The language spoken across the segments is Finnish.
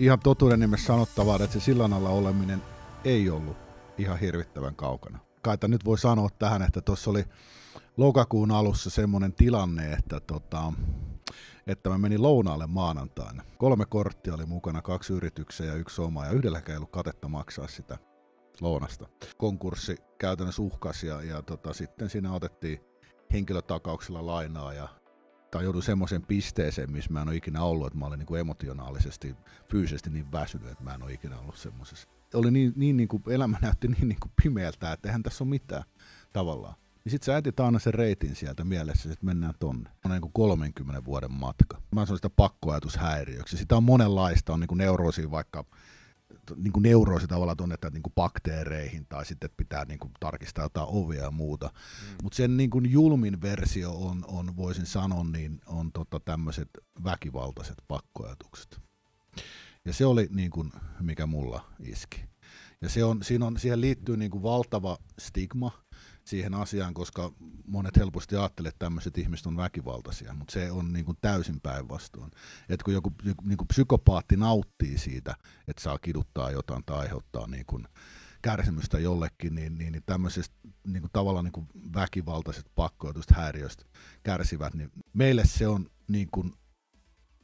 ihan totuuden nimessä sanottavaa, että se sillan alla oleminen ei ollut ihan hirvittävän kaukana. että nyt voi sanoa tähän, että tuossa oli lokakuun alussa semmoinen tilanne, että, tota, että mä menin lounaalle maanantaina. Kolme korttia oli mukana, kaksi yrityksiä ja yksi oma, ja yhdelläkään ei ollut katetta maksaa sitä lounasta. Konkurssi käytännössä uhkasi, ja, ja tota, sitten siinä otettiin henkilötakauksella lainaa ja tai joudun semmoiseen pisteeseen, missä mä en ole ikinä ollut, että mä olin niin kuin emotionaalisesti, fyysisesti niin väsynyt, että mä en ole ikinä ollut semmoisessa. Oli niin, niin, niin kuin, elämä näytti niin, niin kuin pimeältä, että eihän tässä ole mitään tavallaan. Ja niin sit sä äitit aina sen reitin sieltä mielessä, että mennään tonne. On niin kuin 30 vuoden matka. Mä sanon sitä pakkoajatushäiriöksi. Sitä on monenlaista, on niin kuin neuroosia vaikka niin kuin neuroosi tavallaan tunnetaan niin kuin bakteereihin tai sitten, että pitää niin kuin tarkistaa jotain ovia ja muuta. Mm. Mutta sen niin kuin julmin versio on, on, voisin sanoa, niin on tota tämmöiset väkivaltaiset pakkoajatukset. Ja se oli niin kuin, mikä mulla iski. Ja se on, siinä on, siihen liittyy niin kuin valtava stigma, siihen asiaan, koska monet helposti ajattelee, että tämmöiset ihmiset on väkivaltaisia, mutta se on niin kuin täysin päinvastoin. Että kun joku niin kuin psykopaatti nauttii siitä, että saa kiduttaa jotain tai aiheuttaa niin kuin kärsimystä jollekin, niin, niin, niin tämmöisestä niin kuin tavallaan niin kuin väkivaltaiset pakkoitusta häiriöistä kärsivät, niin meille se on niin kuin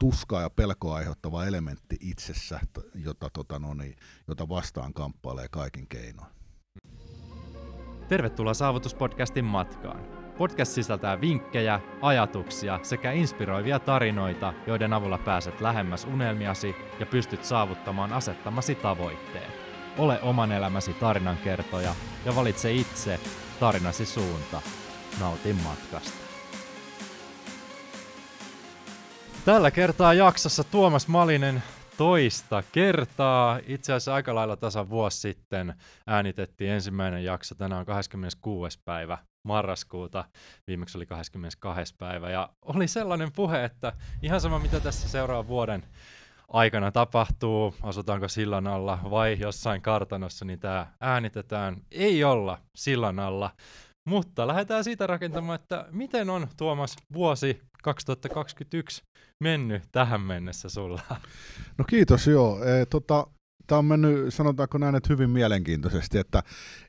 tuskaa ja pelkoa aiheuttava elementti itsessä, jota, tota, no niin, jota vastaan kamppailee kaikin keinoin. Tervetuloa Saavutuspodcastin matkaan. Podcast sisältää vinkkejä, ajatuksia sekä inspiroivia tarinoita, joiden avulla pääset lähemmäs unelmiasi ja pystyt saavuttamaan asettamasi tavoitteet. Ole oman elämäsi tarinankertoja ja valitse itse tarinasi suunta. Nauti matkasta. Tällä kertaa jaksossa Tuomas Malinen toista kertaa. Itse asiassa aika lailla tasan vuosi sitten äänitettiin ensimmäinen jakso. Tänään on 26. päivä marraskuuta, viimeksi oli 22. päivä. Ja oli sellainen puhe, että ihan sama mitä tässä seuraavan vuoden aikana tapahtuu, asutaanko sillan alla vai jossain kartanossa, niin tämä äänitetään. Ei olla sillan alla, mutta lähdetään siitä rakentamaan, että miten on Tuomas vuosi 2021 mennyt tähän mennessä sulla? No kiitos joo. E, tota, Tämä on mennyt, sanotaanko näin, että hyvin mielenkiintoisesti, että,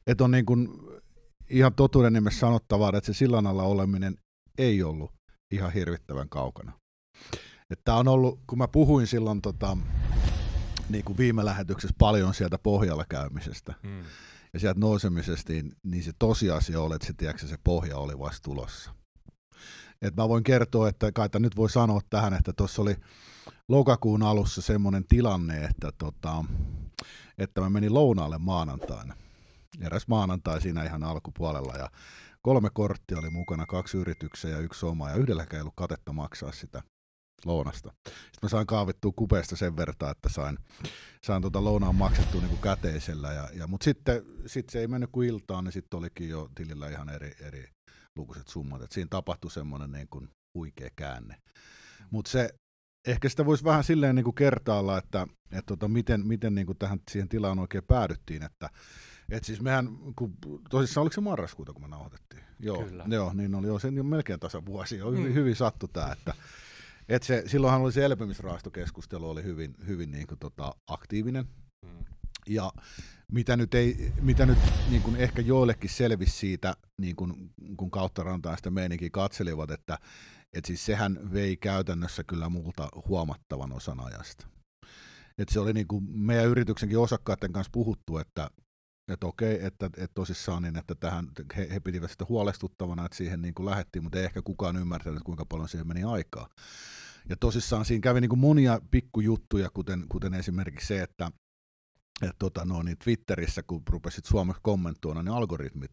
et on niin kuin ihan totuuden nimessä sanottavaa, että se sillan alla oleminen ei ollut ihan hirvittävän kaukana. Tämä on ollut, kun mä puhuin silloin tota, niin kuin viime lähetyksessä paljon sieltä pohjalla käymisestä, mm ja sieltä nousemisesta, niin, niin se tosiasia oli, että se, tiedätkö, se pohja oli vasta tulossa. Et mä voin kertoa, että kai nyt voi sanoa tähän, että tuossa oli lokakuun alussa semmoinen tilanne, että, tota, että mä menin lounaalle maanantaina. Eräs maanantai siinä ihan alkupuolella ja kolme korttia oli mukana, kaksi yrityksiä ja yksi oma ja yhdelläkään ei ollut katetta maksaa sitä lounasta. Sitten mä sain kaavittua kupeesta sen vertaa, että sain, sain tuota lounaan maksettua niin kuin käteisellä. Ja, ja, mutta sitten sit se ei mennyt kuin iltaan, niin sitten olikin jo tilillä ihan eri, eri lukuiset summat. Et siinä tapahtui semmoinen niin kuin huikea käänne. Mutta se, ehkä sitä voisi vähän silleen niin kuin kertailla, että, että tota, miten, miten niin kuin tähän, siihen tilaan oikein päädyttiin, että et siis mehän, kun, tosissaan oliko se marraskuuta, kun me nauhoitettiin? Joo, Kyllä. joo niin oli jo, se niin melkein tasavuosi, jo, mm. hyvin, hyvin sattu tämä, että et se, silloinhan oli se elpymisraastokeskustelu oli hyvin, hyvin niin kuin tota aktiivinen. Mm. Ja mitä nyt, ei, mitä nyt niin kuin ehkä joillekin selvisi siitä, niin kuin, kun kautta rantaa sitä meininkin katselivat, että et siis sehän vei käytännössä kyllä multa huomattavan osan ajasta. Et se oli niin kuin meidän yrityksenkin osakkaiden kanssa puhuttu, että että okei, että, että tosissaan niin, että tähän, he, he pitivät sitä huolestuttavana, että siihen niin kuin lähdettiin, mutta ei ehkä kukaan ymmärtänyt, kuinka paljon siihen meni aikaa. Ja tosissaan siinä kävi niin kuin monia pikkujuttuja, kuten, kuten esimerkiksi se, että, että tota, no, niin Twitterissä, kun rupesit suomeksi kommentoimaan, niin algoritmit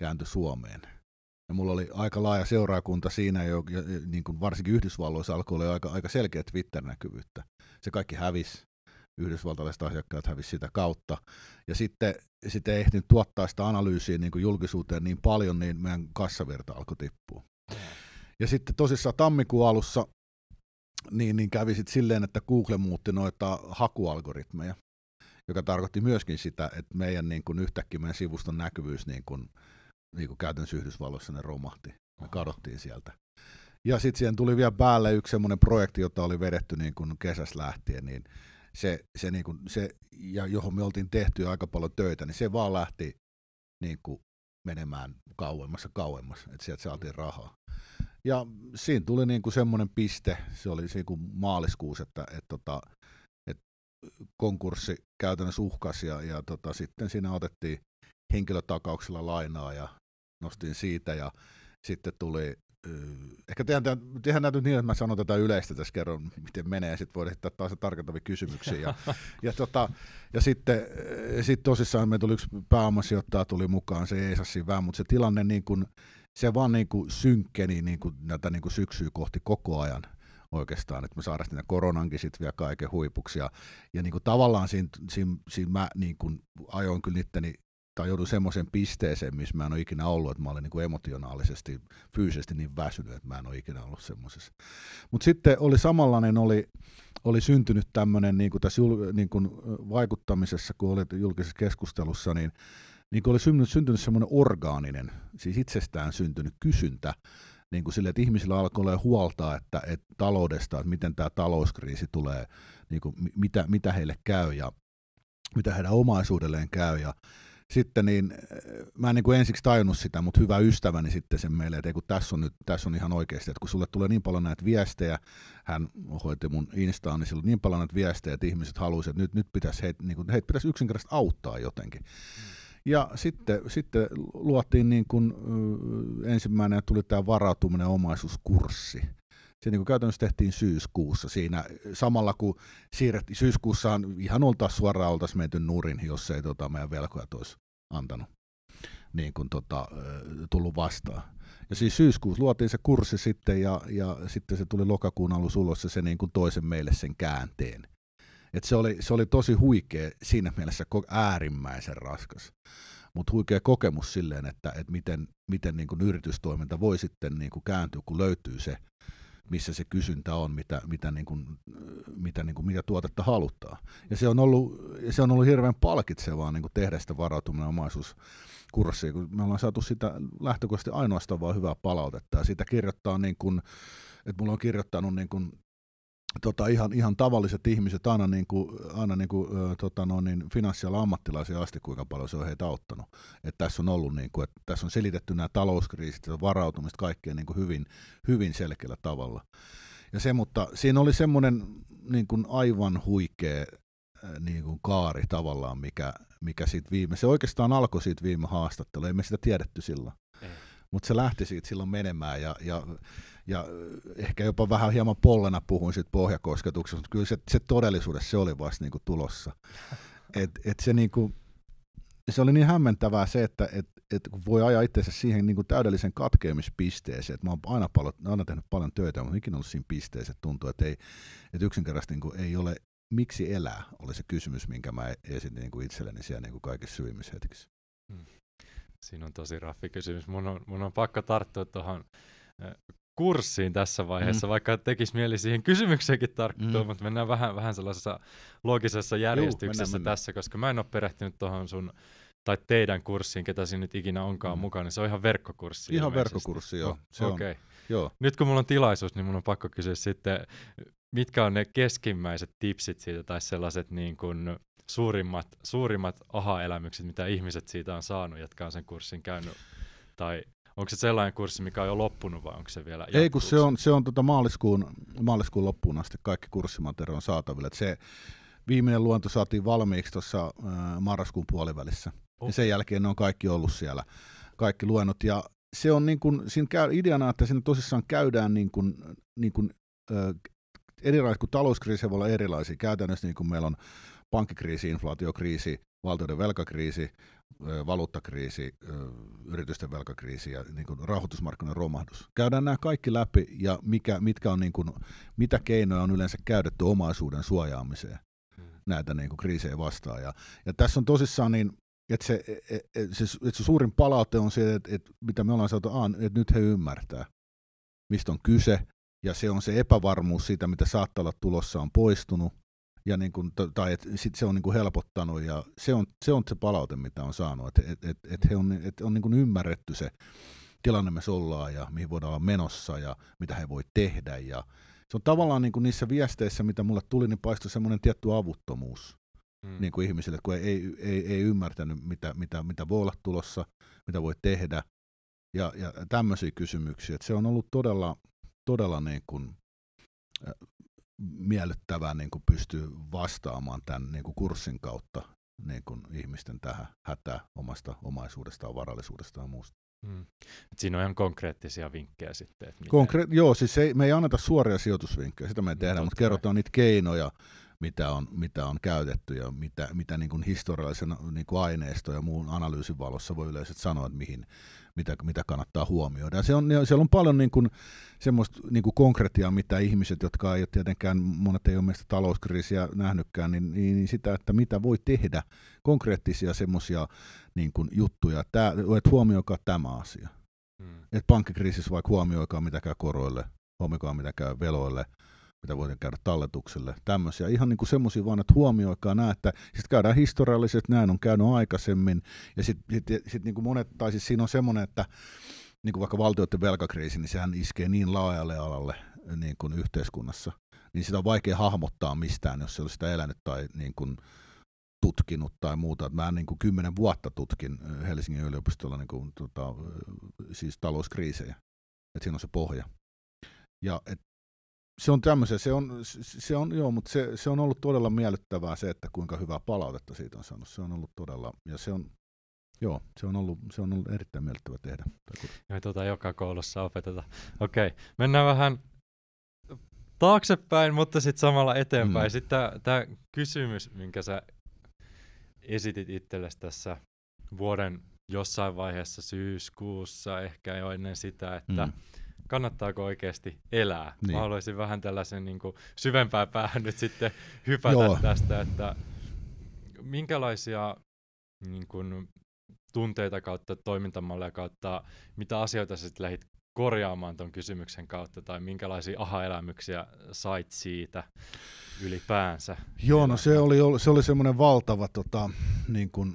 kääntyi Suomeen. Ja mulla oli aika laaja seuraakunta siinä, jo, jo, niin kuin varsinkin Yhdysvalloissa alkoi olla aika, aika selkeä Twitter-näkyvyyttä. Se kaikki hävisi yhdysvaltalaiset asiakkaat hävisi sitä kautta. Ja sitten, sitten ei ehtinyt tuottaa sitä analyysiä niin kuin julkisuuteen niin paljon, niin meidän kassavirta alkoi tippua. Ja sitten tosissaan tammikuun alussa niin, niin kävi sitten silleen, että Google muutti noita hakualgoritmeja, joka tarkoitti myöskin sitä, että meidän niin kuin yhtäkkiä meidän sivuston näkyvyys niin kuin, niin kuin käytännössä Yhdysvalloissa ne romahti. Me kadottiin sieltä. Ja sitten siihen tuli vielä päälle yksi semmoinen projekti, jota oli vedetty niin kuin kesästä lähtien, niin se, se, niin kuin, se ja johon me oltiin tehty aika paljon töitä, niin se vaan lähti niin kuin menemään kauemmas ja kauemmas, että sieltä saatiin rahaa. Ja siinä tuli niin kuin semmoinen piste, se oli niin kuin maaliskuussa, että, että, että, tota, että konkurssi käytännössä uhkasi ja, ja tota, sitten siinä otettiin henkilötakauksella lainaa ja nostin siitä ja sitten tuli ehkä tehdään, tehdään näytä niin, että mä sanon tätä yleistä tässä kerron, miten menee, ja sitten voi heittää taas tarkentavia kysymyksiä. Ja, ja, tota, ja sitten sit tosissaan me tuli yksi pääomasijoittaja tuli mukaan, se ei saa siinä mutta se tilanne niin kun se vaan niin kuin synkkeni niin kuin näitä niin kun syksyä kohti koko ajan oikeastaan, että me sairastin koronankin sitten vielä kaiken huipuksi, ja, ja niin kuin tavallaan siinä, siinä, siinä mä niin kuin ajoin kyllä itteni tai joudun semmoisen pisteeseen, missä mä en ole ikinä ollut, että mä olin niin kuin emotionaalisesti, fyysisesti niin väsynyt, että mä en ole ikinä ollut semmoisessa. Mutta sitten oli samanlainen, oli, oli syntynyt tämmöinen niin kuin tässä jul, niin kuin vaikuttamisessa, kun olet julkisessa keskustelussa, niin, niin kuin oli syntynyt, syntynyt semmoinen orgaaninen, siis itsestään syntynyt kysyntä, niin kuin sille, että ihmisillä alkoi olla huolta että, että taloudesta, että miten tämä talouskriisi tulee, niin kuin, mitä, mitä heille käy ja mitä heidän omaisuudelleen käy. Ja sitten niin, eh, mä en niin kuin ensiksi tajunnut sitä, mutta hyvä ystäväni sitten sen meille, että kun tässä on nyt, tässä on ihan oikeasti, että kun sulle tulee niin paljon näitä viestejä, hän hoiti mun Instaan, niin silloin niin paljon näitä viestejä, että ihmiset halusivat, että nyt, nyt pitäisi heitä, niin kuin, heitä pitäisi yksinkertaisesti auttaa jotenkin. Mm. Ja sitten, sitten luotiin niin kuin, ensimmäinen tuli tämä varautuminen omaisuuskurssi. Se niin kuin käytännössä tehtiin syyskuussa siinä, samalla kun siirrettiin, syyskuussaan ihan oltaisiin suoraan oltaisiin menty nurin, jos ei tota, meidän velkoja olisi antanut niin kuin, tota, tullut vastaan. Ja siis syyskuussa luotiin se kurssi sitten ja, ja sitten se tuli lokakuun alussa ulos ja se niin kuin toisen meille sen käänteen. Et se, oli, se oli tosi huikea siinä mielessä äärimmäisen raskas, mutta huikea kokemus silleen, että et miten, miten niin kuin yritystoiminta voi sitten niin kuin kääntyä, kun löytyy se missä se kysyntä on, mitä, mitä, niin kuin, mitä, niin kuin, mitä tuotetta halutaan. Ja se on ollut, se on ollut hirveän palkitsevaa niin kuin tehdä sitä varautuminen omaisuus Kurssi, kun me ollaan saatu sitä lähtökohtaisesti ainoastaan vain hyvää palautetta, ja sitä kirjoittaa niin kuin, että mulla on kirjoittanut niin kuin tota, ihan, ihan tavalliset ihmiset, aina, niin kuin, aina niin kuin, tota, no, niin finanssialan ammattilaisia asti, kuinka paljon se on heitä auttanut. Et tässä on ollut, niin kuin, että tässä on selitetty nämä talouskriisit, varautumista kaikkeen niin kuin hyvin, hyvin selkeällä tavalla. Ja se, mutta siinä oli semmoinen niin kuin aivan huikea niin kuin kaari tavallaan, mikä, mikä siitä viime, se oikeastaan alkoi siitä viime haastattelu, ei me sitä tiedetty silloin. Mutta se lähti siitä silloin menemään ja, ja ja äh, ehkä jopa vähän hieman pollena puhuin siitä pohjakosketuksesta, mutta kyllä se, se todellisuudessa se oli vasta niin kuin tulossa. Et, et se, niin kuin, se oli niin hämmentävää se, että et, et voi ajaa itseensä siihen niin kuin täydellisen katkeamispisteeseen. Et mä oon aina, paljon, aina tehnyt paljon töitä, mutta ikinä ollut siinä pisteessä, että tuntuu, että, ei, että yksinkertaisesti niin kuin ei ole miksi elää, oli se kysymys, minkä mä esitin niin kuin itselleni siellä niin kuin kaikissa syvimmissä Hmm. Siinä on tosi raffi kysymys. Mun on, mun on pakko tarttua tuohon äh, kurssiin tässä vaiheessa, mm. vaikka tekisi mieli siihen kysymykseenkin tarttua, mm. mutta mennään vähän, vähän sellaisessa loogisessa järjestyksessä Juh, mennään, mennään. tässä, koska mä en ole perehtynyt tuohon sun tai teidän kurssiin, ketä siinä nyt ikinä onkaan mm. mukana, niin se on ihan verkkokurssi. Ihan verkkokurssi, joo. Oh, se okay. on. joo. Nyt kun mulla on tilaisuus, niin mun on pakko kysyä sitten, mitkä on ne keskimmäiset tipsit siitä, tai sellaiset niin kuin suurimmat, suurimmat aha-elämykset, mitä ihmiset siitä on saanut, jotka on sen kurssin käynyt, tai Onko se sellainen kurssi, mikä on jo loppunut vai onko se vielä jatkuu? Ei, kun se on, se on tuota maaliskuun, maaliskuun loppuun asti kaikki kurssimateriaali on saatavilla. Et se viimeinen luonto saatiin valmiiksi tuossa äh, marraskuun puolivälissä. Okay. Ja oh. sen jälkeen ne on kaikki ollut siellä, kaikki luennot. Ja se on niin kun, siinä käy, ideana, että siinä tosissaan käydään niin, niin kun, niin kun, äh, erilaisia, kun talouskriisi voi olla erilaisia. Käytännössä niin kun meillä on pankkikriisi, inflaatiokriisi, valtioiden velkakriisi, valuuttakriisi, yritysten velkakriisi ja niin kuin rahoitusmarkkinoiden romahdus. Käydään nämä kaikki läpi ja mikä, mitkä on niin kuin, mitä keinoja on yleensä käytetty omaisuuden suojaamiseen hmm. näitä niin kuin kriisejä vastaan. Ja, ja tässä on tosissaan niin, että se, että e, e, se, että se suurin palaute on se, että, että mitä me ollaan saatu, että nyt he ymmärtää, mistä on kyse, ja se on se epävarmuus siitä, mitä saattaa olla tulossa, on poistunut, ja niin kuin, tai et sit se on niin kuin helpottanut ja se on, se on se palaute, mitä on saanut, että et, et, et he on, et on niin kuin ymmärretty se tilanne me ollaan ja mihin voidaan olla menossa ja mitä he voi tehdä ja se on tavallaan niin kuin niissä viesteissä, mitä mulle tuli, niin paistui semmoinen tietty avuttomuus mm. niin kuin ihmisille, kun ei, ei, ei, ei ymmärtänyt, mitä, mitä, mitä voi olla tulossa, mitä voi tehdä ja, ja tämmöisiä kysymyksiä. että se on ollut todella, todella niin kuin, miellyttävää niin kuin pystyy vastaamaan tämän niin kuin kurssin kautta niin kuin ihmisten tähän hätää omasta omaisuudestaan, varallisuudestaan ja muusta. Hmm. siinä on ihan konkreettisia vinkkejä sitten. Että miten... Konkre- joo, siis ei, me ei anneta suoria sijoitusvinkkejä, sitä me ei no, tehdä, no, mutta kerrotaan niitä keinoja, mitä on, mitä on käytetty ja mitä, mitä niin kuin historiallisen niin kuin aineisto ja muun analyysin valossa voi yleensä sanoa, että mihin, mitä, mitä kannattaa huomioida. se on, niin, siellä on paljon niin kuin, semmoista niin kuin konkretiaa, mitä ihmiset, jotka ei ole tietenkään, monet ei ole meistä talouskriisiä nähnytkään, niin, niin, niin sitä, että mitä voi tehdä, konkreettisia semmoisia niin kuin juttuja, Tää, että huomioikaa tämä asia. Hmm. Että pankkikriisissä vaikka huomioikaa mitä käy koroille, huomioikaa mitä käy veloille, mitä voidaan käydä talletukselle. Tämmöisiä ihan niin kuin semmoisia vaan, että huomioikaa nämä, että sitten käydään historialliset, näin on käynyt aikaisemmin. Ja sitten sit, sit niin kuin monet, tai siis siinä on semmoinen, että niin kuin vaikka valtioiden velkakriisi, niin sehän iskee niin laajalle alalle eh, niin kuin yhteiskunnassa. Niin sitä on vaikea hahmottaa mistään, jos se olisi sitä elänyt tai niin kuin tutkinut tai muuta. Mä niin kuin kymmenen vuotta tutkin eh, Helsingin yliopistolla niin kuin, tota, eh, siis talouskriisejä. Et siinä on se pohja. Ja et se on tämmöisen, se on, se on, joo, mutta se, se on ollut todella miellyttävää se, että kuinka hyvää palautetta siitä on saanut. Se on ollut todella, ja se on, joo, se on ollut, se on ollut erittäin miellyttävä tehdä. Joo, tuota joka koulussa opeteta. Okei, okay. mennään vähän taaksepäin, mutta sitten samalla eteenpäin. Mm. Sitten tämä kysymys, minkä sä esitit itsellesi tässä vuoden jossain vaiheessa syyskuussa, ehkä jo ennen sitä, että mm kannattaako oikeasti elää. Niin. Mä haluaisin vähän tällaisen niin kuin syvempää päähän nyt sitten hypätä Joo. tästä, että minkälaisia niin kuin, tunteita kautta, toimintamalleja kautta, mitä asioita sä sitten lähdit korjaamaan tuon kysymyksen kautta, tai minkälaisia aha-elämyksiä sait siitä ylipäänsä? Joo, no se oli, se oli semmoinen valtava tota, niin kuin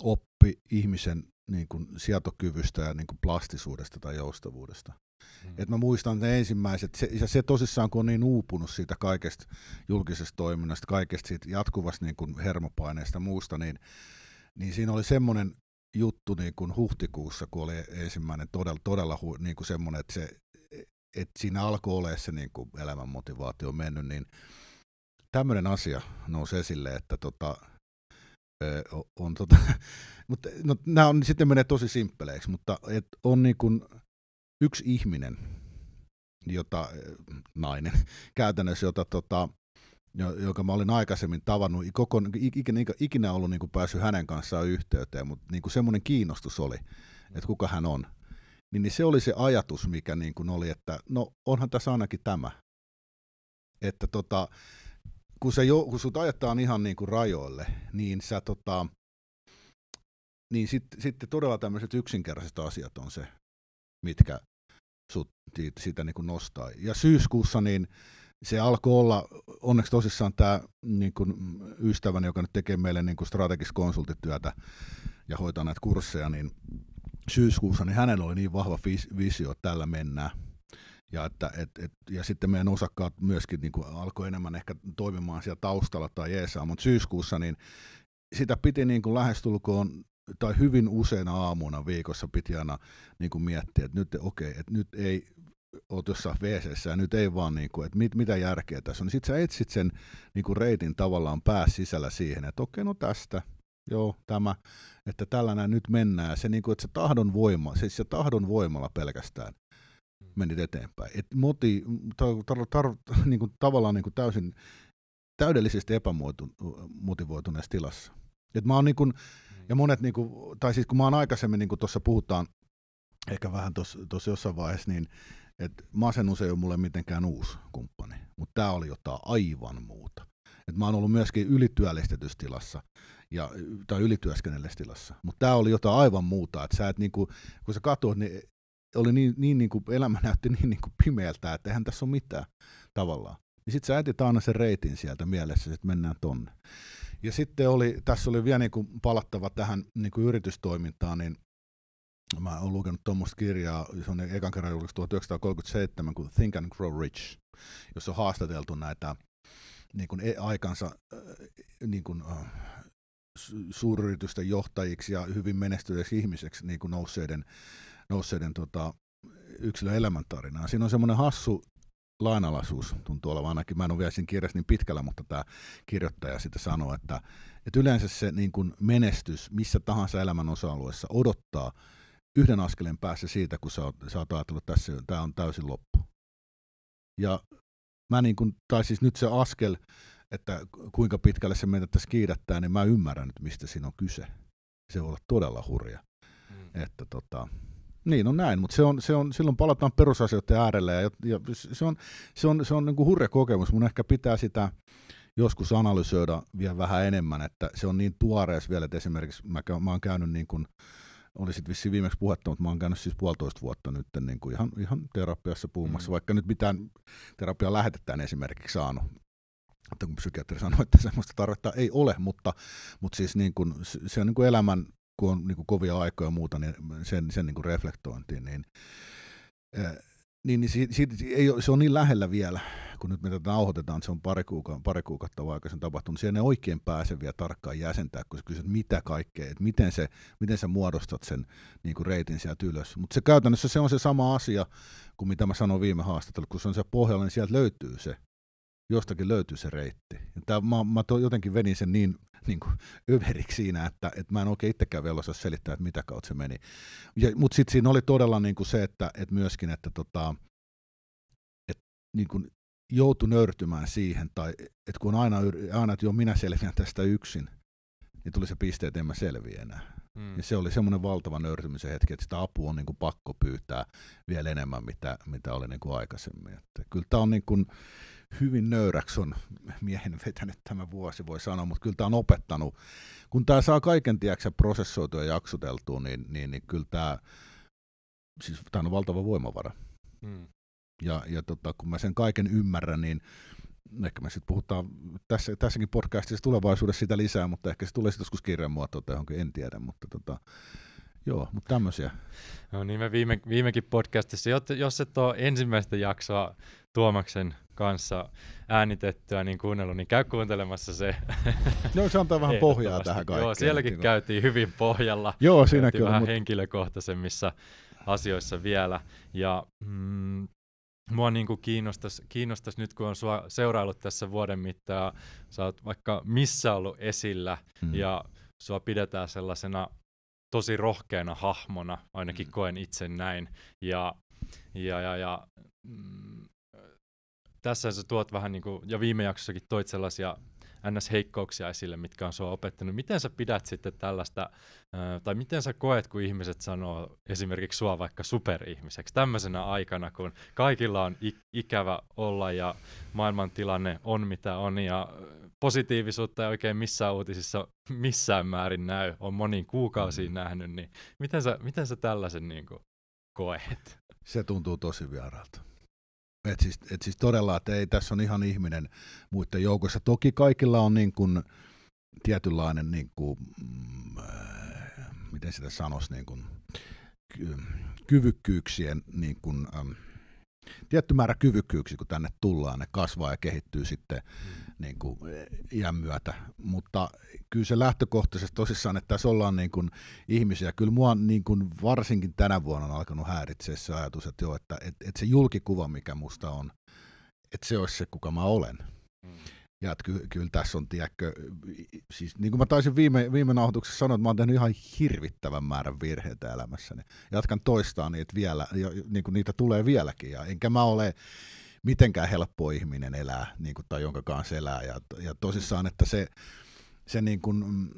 oppi ihmisen niin kuin sietokyvystä ja niin kuin plastisuudesta tai joustavuudesta. Mm. Et mä muistan ne ensimmäiset, se, ja se tosissaan kun on niin uupunut siitä kaikesta julkisesta toiminnasta, kaikesta siitä jatkuvasta niin kuin hermopaineesta ja muusta, niin, niin siinä oli semmoinen juttu niin kuin huhtikuussa, kun oli ensimmäinen todella, todella niin kuin semmoinen, että, se, että siinä alkoi olla se niin kuin elämän motivaatio mennyt, niin tämmöinen asia nousi esille, että tota, on tota, mutta, no, nämä on, sitten menee tosi simppeleiksi, mutta et on niin kuin yksi ihminen, jota, nainen käytännössä, jota, tota, joka mä olin aikaisemmin tavannut, koko, ikinä, ikinä ollut niin kuin päässyt hänen kanssaan yhteyteen, mutta niin kuin semmoinen kiinnostus oli, että kuka hän on. Niin, niin se oli se ajatus, mikä niin kuin oli, että no onhan tässä ainakin tämä. Että tota, kun, se jo, kun sut ajetaan ihan niin kuin rajoille, niin sä tota, niin sitten sit todella tämmöiset yksinkertaiset asiat on se, mitkä sut siitä, niin kuin nostaa. Ja syyskuussa niin se alkoi olla, onneksi tosissaan tämä niin kuin ystäväni, joka nyt tekee meille niin kuin strategista konsultityötä ja hoitaa näitä kursseja, niin syyskuussa niin hänellä oli niin vahva visio, että tällä mennään ja, että, et, et, ja sitten meidän osakkaat myöskin niin kuin alkoi enemmän ehkä toimimaan siellä taustalla tai jeesaa, mutta syyskuussa niin sitä piti niin kuin lähestulkoon tai hyvin useina aamuna viikossa piti aina niin kuin miettiä, että nyt, okay, että nyt ei oot jossain wc ja nyt ei vaan, niin kuin, että mit, mitä järkeä tässä on. Niin sitten sä etsit sen niin kuin reitin tavallaan pää sisällä siihen, että okei, okay, no tästä, joo, tämä, että tällainen nyt mennään. Se, niin kuin, että se tahdon voima, siis se tahdon voimalla pelkästään, menit eteenpäin. Et moti, tar, tar, tar, niin kuin, tavallaan niin kuin täysin täydellisesti epämotivoituneessa tilassa. Et mä oon niinku, niin kuin, ja monet, niin kuin, tai siis kun mä oon aikaisemmin, niin kuin tuossa puhutaan, ehkä vähän tuossa jossain vaiheessa, niin et masennus ei ole mulle mitenkään uusi kumppani, mutta tämä oli jotain aivan muuta. Et mä oon ollut myöskin ylityöllistetyssä tilassa ja, tai ylityöskennellessä tilassa, mutta tämä oli jotain aivan muuta. Et sä et, niinku, kun sä katsot, niin oli niin, niin, niin kuin, elämä näytti niin, niin kuin pimeältä, että eihän tässä ole mitään tavallaan. Ja sitten sä äitit aina sen reitin sieltä mielessä, että mennään tonne. Ja sitten oli, tässä oli vielä niin kuin palattava tähän niin kuin yritystoimintaan, niin mä oon lukenut tuommoista kirjaa, se on ekan kerran julkaistu 1937, kuin Think and Grow Rich, jossa on haastateltu näitä niin kuin e- aikansa äh, niin kuin, äh, suuryritysten johtajiksi ja hyvin menestyneiksi ihmiseksi niin kuin nousseiden nousseiden tota, yksilön elämäntarinaa. Siinä on semmoinen hassu lainalaisuus, tuntuu olevan ainakin, mä en ole vielä siinä kirjassa niin pitkällä, mutta tämä kirjoittaja sitä sanoo, että, että yleensä se niin kuin menestys missä tahansa elämän osa-alueessa odottaa yhden askeleen päässä siitä, kun sä oot, sä oot ajatellut, että tässä, tämä on täysin loppu. Ja mä niin kuin, tai siis nyt se askel, että kuinka pitkälle se meitä tässä kiidättää, niin mä ymmärrän nyt, mistä siinä on kyse. Se voi olla todella hurja. Mm. Että tota, niin on näin, mutta se on, se on, silloin palataan perusasioiden äärelle ja, ja se on, se on, se on niin kuin hurja kokemus. Mun ehkä pitää sitä joskus analysoida vielä vähän enemmän, että se on niin tuoreessa vielä, että esimerkiksi mä, mä oon käynyt niin kuin, oli sitten viimeksi puhetta, mutta mä oon käynyt siis puolitoista vuotta nyt niin kuin ihan, ihan terapiassa puhumassa, mm. vaikka nyt mitään terapiaa lähetetään esimerkiksi saanut. Että kun psykiatri sanoi, että sellaista tarvetta ei ole, mutta, mutta siis niin kuin, se on niin kuin elämän kun on niin kuin kovia aikoja ja muuta, niin sen, sen niin kuin reflektointiin, niin, äh, niin, niin siitä, siitä ei ole, se on niin lähellä vielä, kun nyt me tätä nauhoitetaan, että se on pari, kuuka, pari kuukautta vaikka on tapahtunut, siellä ei oikein pääse vielä tarkkaan jäsentää, kun sä kysyt mitä kaikkea, että miten, se, miten sä muodostat sen niin kuin reitin sieltä ylös. Mutta se käytännössä se on se sama asia kuin mitä mä sanoin viime haastattelussa, kun se on se pohjalla, niin sieltä löytyy se jostakin löytyy se reitti. tää, mä, mä to, jotenkin venin sen niin, niin kuin överiksi siinä, että, että mä en oikein itsekään vielä osaa selittää, että mitä kautta se meni. Mutta sitten siinä oli todella niin kuin se, että, että myöskin, että tota, et, niin kuin joutui nörtymään siihen, tai että kun aina, aina että joo, minä selviän tästä yksin, niin tuli se piste, että en mä selviä enää. Mm. Ja se oli semmoinen valtava nörtymisen hetki, että sitä apua on niin kuin pakko pyytää vielä enemmän, mitä, mitä oli niin kuin aikaisemmin. Että kyllä tämä on niin kuin, hyvin nöyräksi on miehen vetänyt tämä vuosi, voi sanoa, mutta kyllä tämä on opettanut. Kun tämä saa kaiken tiedäksä prosessoitua ja jaksoteltua, niin, niin, niin kyllä tämä, siis tämä on valtava voimavara. Mm. Ja, ja tota, kun mä sen kaiken ymmärrän, niin ehkä me sitten puhutaan tässä, tässäkin podcastissa tulevaisuudessa sitä lisää, mutta ehkä se tulee sitten joskus kirjan muotoon tai johonkin, en tiedä, mutta tota, Joo, mutta tämmöisiä. No niin, me viime, viimekin podcastissa, jos et ole ensimmäistä jaksoa Tuomaksen kanssa äänitettyä, niin kuunnellut, niin käy kuuntelemassa se. Joo, se antaa vähän pohjaa tähän kaikkeen. Joo, sielläkin niin. käytiin hyvin pohjalla. Joo, siinä kyllä. Vähän mutta... henkilökohtaisemmissa asioissa vielä. Ja mm, mua niin kuin kiinnostaisi, kiinnostaisi nyt, kun on sua seuraillut tässä vuoden mittaan, sä oot vaikka missä ollut esillä mm. ja sua pidetään sellaisena tosi rohkeana hahmona, ainakin mm. koen itse näin. Ja, ja, ja, ja mm, tässä sä tuot vähän niin kuin, ja viime jaksossakin toit sellaisia NS-heikkouksia esille, mitkä on sua opettanut. Miten sä pidät sitten tällaista, tai miten sä koet, kun ihmiset sanoo esimerkiksi sua vaikka superihmiseksi tämmöisenä aikana, kun kaikilla on ikävä olla ja maailman tilanne on mitä on ja positiivisuutta ei oikein missään uutisissa missään määrin näy, on moniin kuukausiin mm. nähnyt, niin miten sä, miten sä tällaisen niin kuin koet? Se tuntuu tosi vieraalta. Et siis, et siis todella, että ei tässä on ihan ihminen muiden joukossa. Toki kaikilla on niin kuin tietynlainen, niin kuin, mm, äh, miten sitä sanoisi, niin kuin, kyvykkyyksien niin kuin, ähm, tietty määrä kyvykkyyksiä, kun tänne tullaan, ne kasvaa ja kehittyy sitten mm. niin kuin eh, iän myötä. Mutta kyllä se lähtökohtaisesti tosissaan, että tässä ollaan niin kuin ihmisiä, kyllä mua niin kuin varsinkin tänä vuonna on alkanut häiritseä se ajatus, että, joo, että, että, että se julkikuva, mikä musta on, että se olisi se, kuka mä olen. Mm. Ja että ky- kyllä tässä on, tiedätkö, siis niin kuin mä taisin viime, viime nauhoituksessa sanoa, että mä oon tehnyt ihan hirvittävän määrän virheitä elämässäni. Jatkan toistaa niitä vielä, ja, niin kuin niitä tulee vieläkin, ja enkä mä ole mitenkään helppo ihminen elää, niin kuin, tai jonka kanssa elää, ja, ja tosissaan, että se, se niin kuin, mm,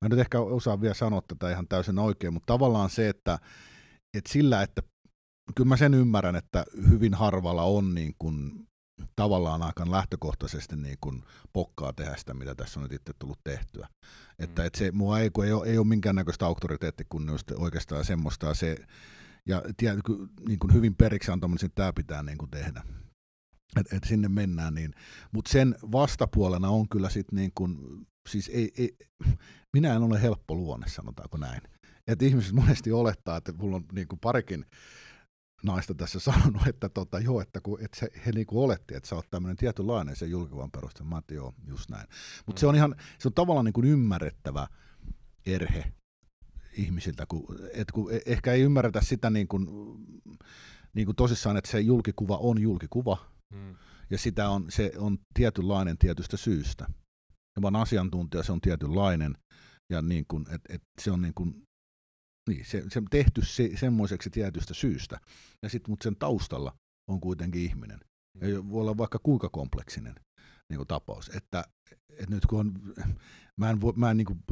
mä nyt ehkä osaan vielä sanoa tätä ihan täysin oikein, mutta tavallaan se, että, että sillä, että kyllä mä sen ymmärrän, että hyvin harvalla on niin kuin tavallaan aika lähtökohtaisesti niin kuin pokkaa tehdä sitä, mitä tässä on nyt itse tullut tehtyä. Mm. Että että se, mua ei, kun ei, ole, ei ole minkäännäköistä auktoriteettikunnioista oikeastaan semmoista. Se, ja tiedä, niin kuin hyvin periksi antamisen niin tämä pitää niin kuin tehdä. Et, et sinne mennään. Niin. Mutta sen vastapuolena on kyllä sitten niin siis ei, ei, minä en ole helppo luonne, sanotaanko näin. Että ihmiset monesti olettaa, että mulla on niin kuin parikin naista tässä sanonut, että tota, joo, että, kun, että se, he niinku oletti, että sä oot tämmöinen tietynlainen se julkivan peruste. Mä että joo, just näin. Mutta mm. se on mm. ihan, se on tavallaan niinku ymmärrettävä erhe ihmisiltä, kun, et kun e, ehkä ei ymmärretä sitä niin kuin, niin kuin tosissaan, että se julkikuva on julkikuva, mm. ja sitä on, se on tietynlainen tietystä syystä. Ja vaan asiantuntija se on tietynlainen, ja niin kuin, et, et se on niin kuin niin, se, se tehty se, semmoiseksi tietystä syystä, ja sit, mutta sen taustalla on kuitenkin ihminen. Ja voi olla vaikka kuinka kompleksinen niin kuin tapaus. Että, että nyt kun on, mä en, voi, mä en niin kuin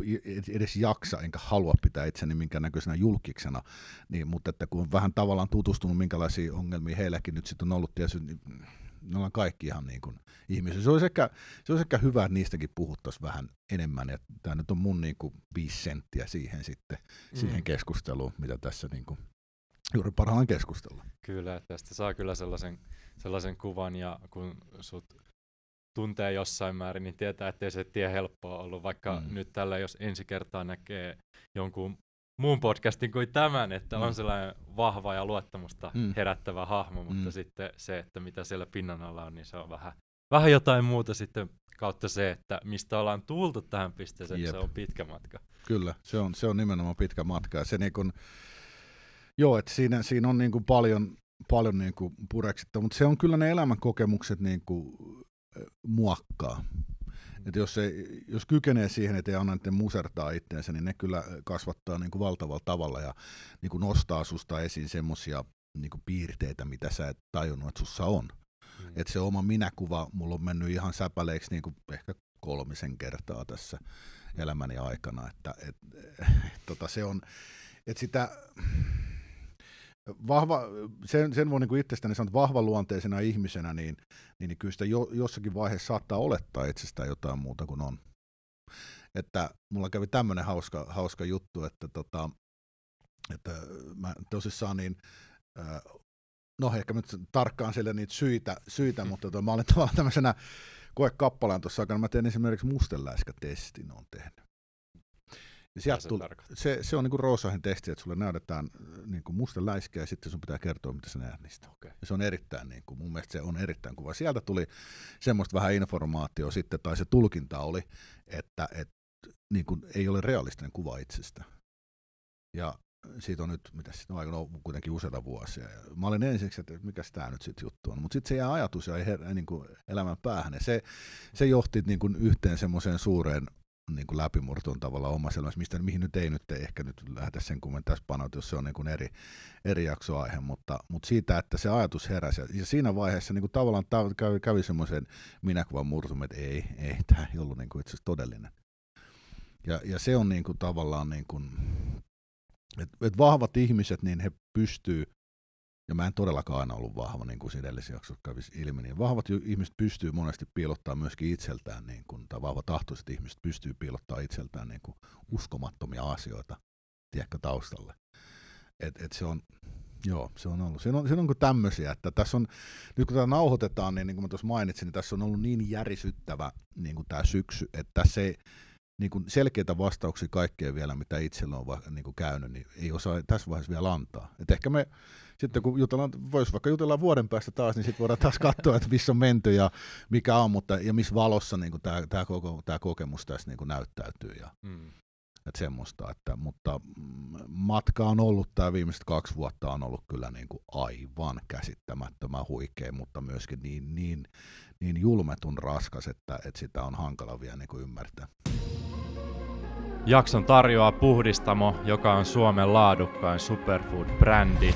edes jaksa enkä halua pitää itseni minkä näköisenä julkiksena, niin, mutta että kun on vähän tavallaan tutustunut, minkälaisia ongelmia heilläkin nyt sitten on ollut, tietysti, niin mm, me ollaan kaikki ihan niin kuin ihmisiä. Se olisi, ehkä, se olisi ehkä hyvä, että niistäkin puhuttaisiin vähän enemmän, ja tämä nyt on mun niin kuin viisi senttiä siihen sitten, mm. siihen keskusteluun, mitä tässä niin kuin juuri parhaan keskustella. Kyllä, tästä saa kyllä sellaisen, sellaisen kuvan, ja kun sut tuntee jossain määrin, niin tietää, ettei se tie helppoa ollut, vaikka mm. nyt tällä, jos ensi kertaa näkee jonkun muun podcastin kuin tämän, että mm. on sellainen vahva ja luottamusta mm. herättävä hahmo, mutta mm. sitten se, että mitä siellä pinnan alla on, niin se on vähän, vähän jotain muuta sitten kautta se, että mistä ollaan tultu tähän pisteeseen, Jep. se on pitkä matka. Kyllä, se on, se on nimenomaan pitkä matka. Ja se niin kun, joo, että siinä, siinä on niin kuin paljon, paljon niin kuin pureksitta, mutta se on kyllä ne elämänkokemukset niin kuin, eh, muokkaa että jos, ei, jos kykenee siihen, että ei anna niiden musertaa itseensä, niin ne kyllä kasvattaa niin kuin valtavalla tavalla ja niin kuin nostaa susta esiin semmoisia niin kuin piirteitä, mitä sä et tajunnut, että sussa on. Mm. Että se oma minäkuva, mulla on mennyt ihan säpäleiksi niin kuin ehkä kolmisen kertaa tässä elämäni aikana, että et, et, tota, se on, että sitä vahva, sen, sen voi niin kuin itsestäni sanoa, että vahvaluonteisena ihmisenä, niin, niin, niin, kyllä sitä jo, jossakin vaiheessa saattaa olettaa itsestään jotain muuta kuin on. Että mulla kävi tämmöinen hauska, hauska juttu, että, tota, että mä tosissaan niin, no ehkä nyt tarkkaan siellä niitä syitä, syitä mutta to, tota, mä olin tavallaan tämmöisenä koekappaleen tuossa aikana, mä tein esimerkiksi mustenläiskätestin, on tehnyt. Niin sieltä tuli, se, se on niin kuin Roosahin teksti, että sulle näytetään niin kuin musta läiskeä ja sitten sun pitää kertoa, mitä sä näet niistä. Okay. se on erittäin, niin kuin, mun mielestä se on erittäin kuva. Sieltä tuli semmoista vähän informaatiota sitten, tai se tulkinta oli, että et, niin kuin, ei ole realistinen kuva itsestä. Ja siitä on nyt, mitä sitten on, no, kuitenkin useita vuosia. Ja mä olin ensiksi, että mikä tämä nyt sitten juttu on. Mutta sitten se jää ajatus ja her, niin kuin elämän päähän. Ja se, se johti niin kuin yhteen semmoiseen suureen niin kuin läpimurtoon tavalla omassa elämässä, mistä mihin nyt ei nyt ei ehkä nyt lähdetä sen kummen tässä panot, jos se on niin kuin eri, eri jaksoaihe, mutta, mutta, siitä, että se ajatus heräsi. Ja siinä vaiheessa niin kuin tavallaan tämä kävi, kävi semmoisen minäkuvan murtum, että ei, ei, tämä ei ollut niin kuin itse asiassa todellinen. Ja, ja se on niin kuin tavallaan, niin kuin, että et vahvat ihmiset, niin he pystyvät ja mä en todellakaan ollut vahva, niin kuin edellisessä jaksossa kävisi ilmi, niin vahvat ihmiset pystyy monesti piilottamaan myöskin itseltään, niin kuin, tai tahtoiset ihmiset pystyy piilottamaan itseltään niin kuin uskomattomia asioita, tiedätkö, taustalle. Et, et se on, joo, se on ollut. Siinä on, siinä on kuin niinku tämmöisiä, että tässä on, nyt kun tämä nauhoitetaan, niin, niin kuin mä tuossa mainitsin, niin tässä on ollut niin järisyttävä niin kuin tämä syksy, että se, niin kuin selkeitä vastauksia kaikkeen vielä, mitä itsellä on va, niin kuin käynyt, niin ei osaa tässä vaiheessa vielä antaa. Et ehkä me sitten kun jutellaan, vois vaikka jutella vuoden päästä taas, niin sitten voidaan taas katsoa, että missä on menty ja mikä on, mutta ja missä valossa niin tämä, tämä, koko, tämä kokemus tässä niin näyttäytyy. Ja, mm. että semmoista, että, mutta mm, matka on ollut, tämä viimeiset kaksi vuotta on ollut kyllä niin kuin aivan käsittämättömän huikea, mutta myöskin niin, niin, niin julmetun raskas, että, että sitä on hankala vielä niin kuin ymmärtää. Jakson tarjoaa Puhdistamo, joka on Suomen laadukkain superfood-brändi.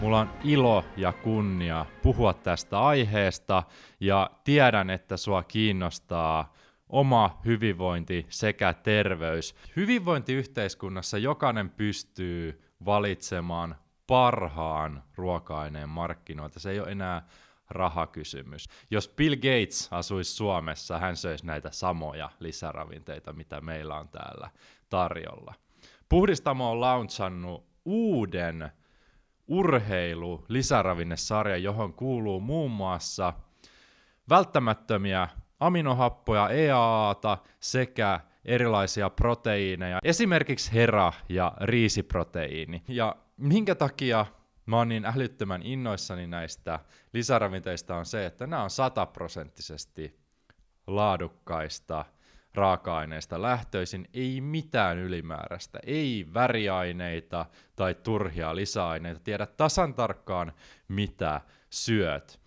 Mulla on ilo ja kunnia puhua tästä aiheesta ja tiedän, että sua kiinnostaa oma hyvinvointi sekä terveys. Hyvinvointiyhteiskunnassa jokainen pystyy valitsemaan parhaan ruoka-aineen markkinoita. Se ei ole enää rahakysymys. Jos Bill Gates asuisi Suomessa, hän söisi näitä samoja lisäravinteita, mitä meillä on täällä tarjolla. Puhdistamo on launchannut uuden urheilu lisäravinnesarja, johon kuuluu muun muassa välttämättömiä aminohappoja, EAAta sekä erilaisia proteiineja, esimerkiksi hera- ja riisiproteiini. Ja minkä takia mä oon niin älyttömän innoissani näistä lisäravinteista on se, että nämä on sataprosenttisesti laadukkaista – raaka-aineista lähtöisin, ei mitään ylimääräistä, ei väriaineita tai turhia lisäaineita, tiedä tasan tarkkaan mitä syöt.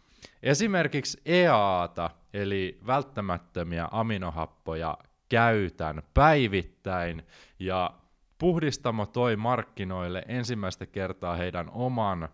Esimerkiksi EAAta, eli välttämättömiä aminohappoja, käytän päivittäin ja Puhdistamo toi markkinoille ensimmäistä kertaa heidän oman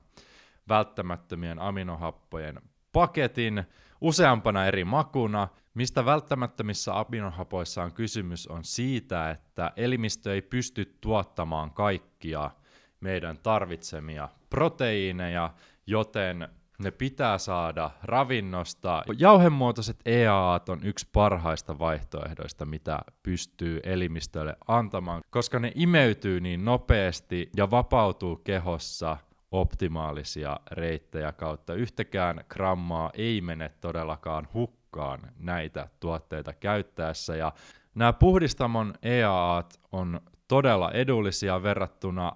välttämättömien aminohappojen paketin useampana eri makuna Mistä välttämättömissä aminohapoissa on kysymys on siitä, että elimistö ei pysty tuottamaan kaikkia meidän tarvitsemia proteiineja, joten ne pitää saada ravinnosta. Jauhemuotoiset EAAt on yksi parhaista vaihtoehdoista, mitä pystyy elimistölle antamaan, koska ne imeytyy niin nopeasti ja vapautuu kehossa optimaalisia reittejä kautta. Yhtäkään grammaa ei mene todellakaan hukkaan mukaan näitä tuotteita käyttäessä. Ja nämä puhdistamon EAAt on todella edullisia verrattuna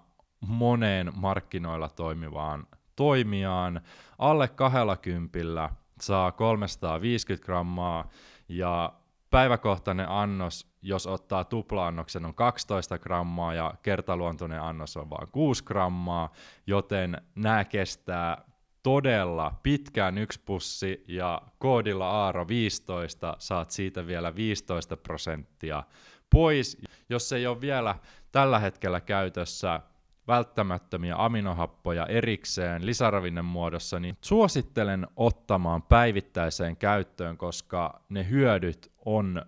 moneen markkinoilla toimivaan toimijaan. Alle 20 saa 350 grammaa ja päiväkohtainen annos, jos ottaa tuplaannoksen, on 12 grammaa ja kertaluontoinen annos on vain 6 grammaa, joten nämä kestää todella pitkään yksi pussi ja koodilla Aaro 15 saat siitä vielä 15 prosenttia pois, jos ei ole vielä tällä hetkellä käytössä välttämättömiä aminohappoja erikseen lisäravinnon muodossa, niin suosittelen ottamaan päivittäiseen käyttöön, koska ne hyödyt on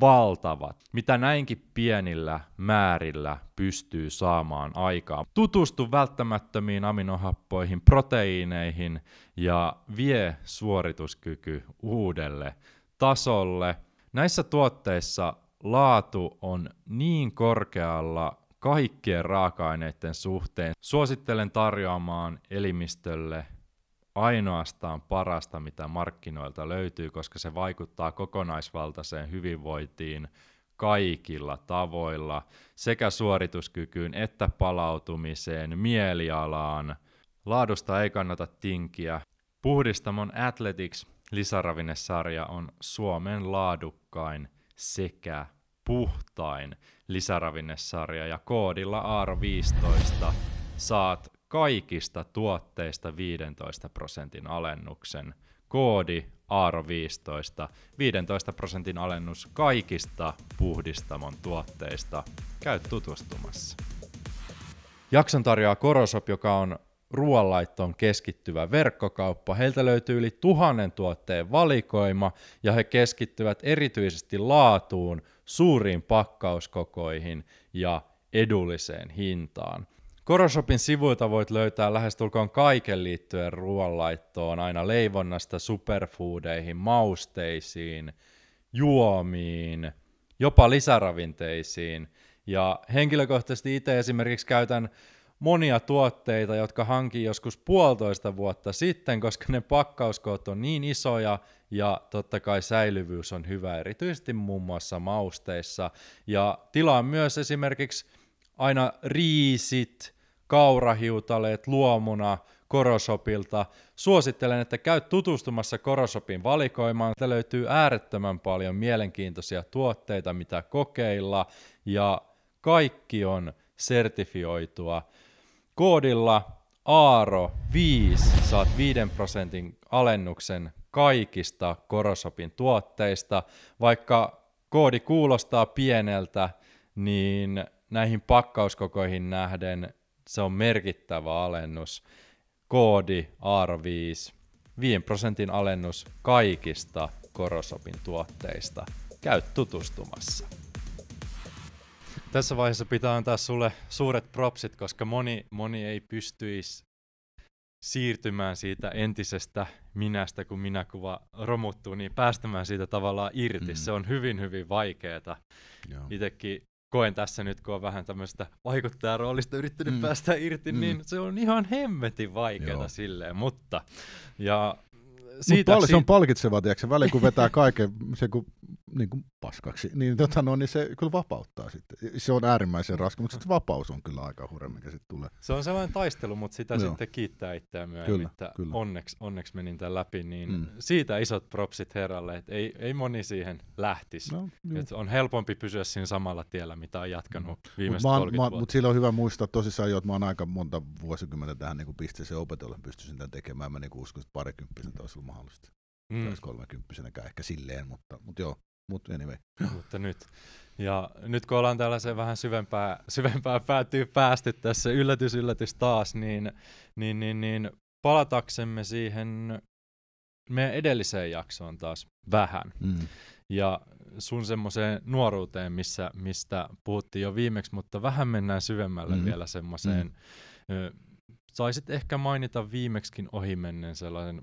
valtavat, mitä näinkin pienillä määrillä pystyy saamaan aikaan. Tutustu välttämättömiin aminohappoihin, proteiineihin ja vie suorituskyky uudelle tasolle. Näissä tuotteissa laatu on niin korkealla kaikkien raaka-aineiden suhteen. Suosittelen tarjoamaan elimistölle ainoastaan parasta, mitä markkinoilta löytyy, koska se vaikuttaa kokonaisvaltaiseen hyvinvointiin kaikilla tavoilla, sekä suorituskykyyn että palautumiseen, mielialaan. Laadusta ei kannata tinkiä. Puhdistamon Athletics lisäravinnesarja on Suomen laadukkain sekä puhtain lisäravinnesarja ja koodilla AR15 saat kaikista tuotteista 15 prosentin alennuksen. Koodi Aaro 15, 15 prosentin alennus kaikista puhdistamon tuotteista. Käy tutustumassa. Jakson tarjoaa Korosop, joka on ruoanlaittoon keskittyvä verkkokauppa. Heiltä löytyy yli tuhannen tuotteen valikoima ja he keskittyvät erityisesti laatuun, suuriin pakkauskokoihin ja edulliseen hintaan. Koroshopin sivuilta voit löytää lähestulkoon kaiken liittyen ruoanlaittoon, aina leivonnasta superfoodeihin, mausteisiin, juomiin, jopa lisäravinteisiin. Ja henkilökohtaisesti itse esimerkiksi käytän monia tuotteita, jotka hankin joskus puolitoista vuotta sitten, koska ne pakkauskoot on niin isoja ja totta kai säilyvyys on hyvä, erityisesti muun muassa mausteissa. Ja tilaan myös esimerkiksi aina riisit, kaurahiutaleet luomuna Korosopilta. Suosittelen, että käyt tutustumassa Korosopin valikoimaan. Täältä löytyy äärettömän paljon mielenkiintoisia tuotteita, mitä kokeilla ja kaikki on sertifioitua. Koodilla Aaro5 saat 5 prosentin alennuksen kaikista Korosopin tuotteista. Vaikka koodi kuulostaa pieneltä, niin näihin pakkauskokoihin nähden se on merkittävä alennus. Koodi R5, 5 prosentin alennus kaikista Korosopin tuotteista. Käy tutustumassa. Tässä vaiheessa pitää antaa sulle suuret propsit, koska moni, moni ei pystyisi siirtymään siitä entisestä minästä, kun minäkuva romuttuu, niin päästämään siitä tavallaan irti. Mm. Se on hyvin, hyvin vaikeaa. Itsekin koen tässä nyt, kun on vähän tämmöistä vaikuttajaroolista yrittänyt mm. päästä irti, niin mm. niin se on ihan hemmetin vaikeaa silleen, mutta ja siitä, pal- se on palkitsevaa, tiedätkö, väliin kun vetää kaiken se kun, niin kuin paskaksi, niin, tota, no, niin se kyllä vapauttaa sitten. Se on äärimmäisen raskas, mutta se vapaus on kyllä aika hurja, mikä sitten tulee. Se on sellainen taistelu, mutta sitä Joo. sitten kiittää itseä myöhemmin, kyllä, että kyllä. Onneksi, onneksi menin tämän läpi, niin mm. siitä isot propsit herralle, että ei, ei moni siihen lähtisi. No, Et on helpompi pysyä siinä samalla tiellä, mitä on jatkanut mm. viimeiset mut 30 oon, vuotta. Mutta sillä on hyvä muistaa tosissaan jo, että mä oon aika monta vuosikymmentä tähän niin pisteeseen opetella, pystyisin tämän tekemään. Mä niin uskon, että parikymppisen olisi mahdollista. Mm. Tässä 30 ehkä silleen, mutta, mutta joo. Mutta anyway. Mutta nyt. Ja nyt kun ollaan tällaiseen vähän syvempää, syvempää päätyy päästy tässä, yllätys yllätys taas, niin, niin, niin, niin palataksemme siihen meidän edelliseen jaksoon taas vähän. Mm. Ja sun semmoiseen nuoruuteen, missä, mistä puhuttiin jo viimeksi, mutta vähän mennään syvemmälle mm. vielä semmoiseen. Mm. Saisit ehkä mainita viimeksikin ohimennen sellainen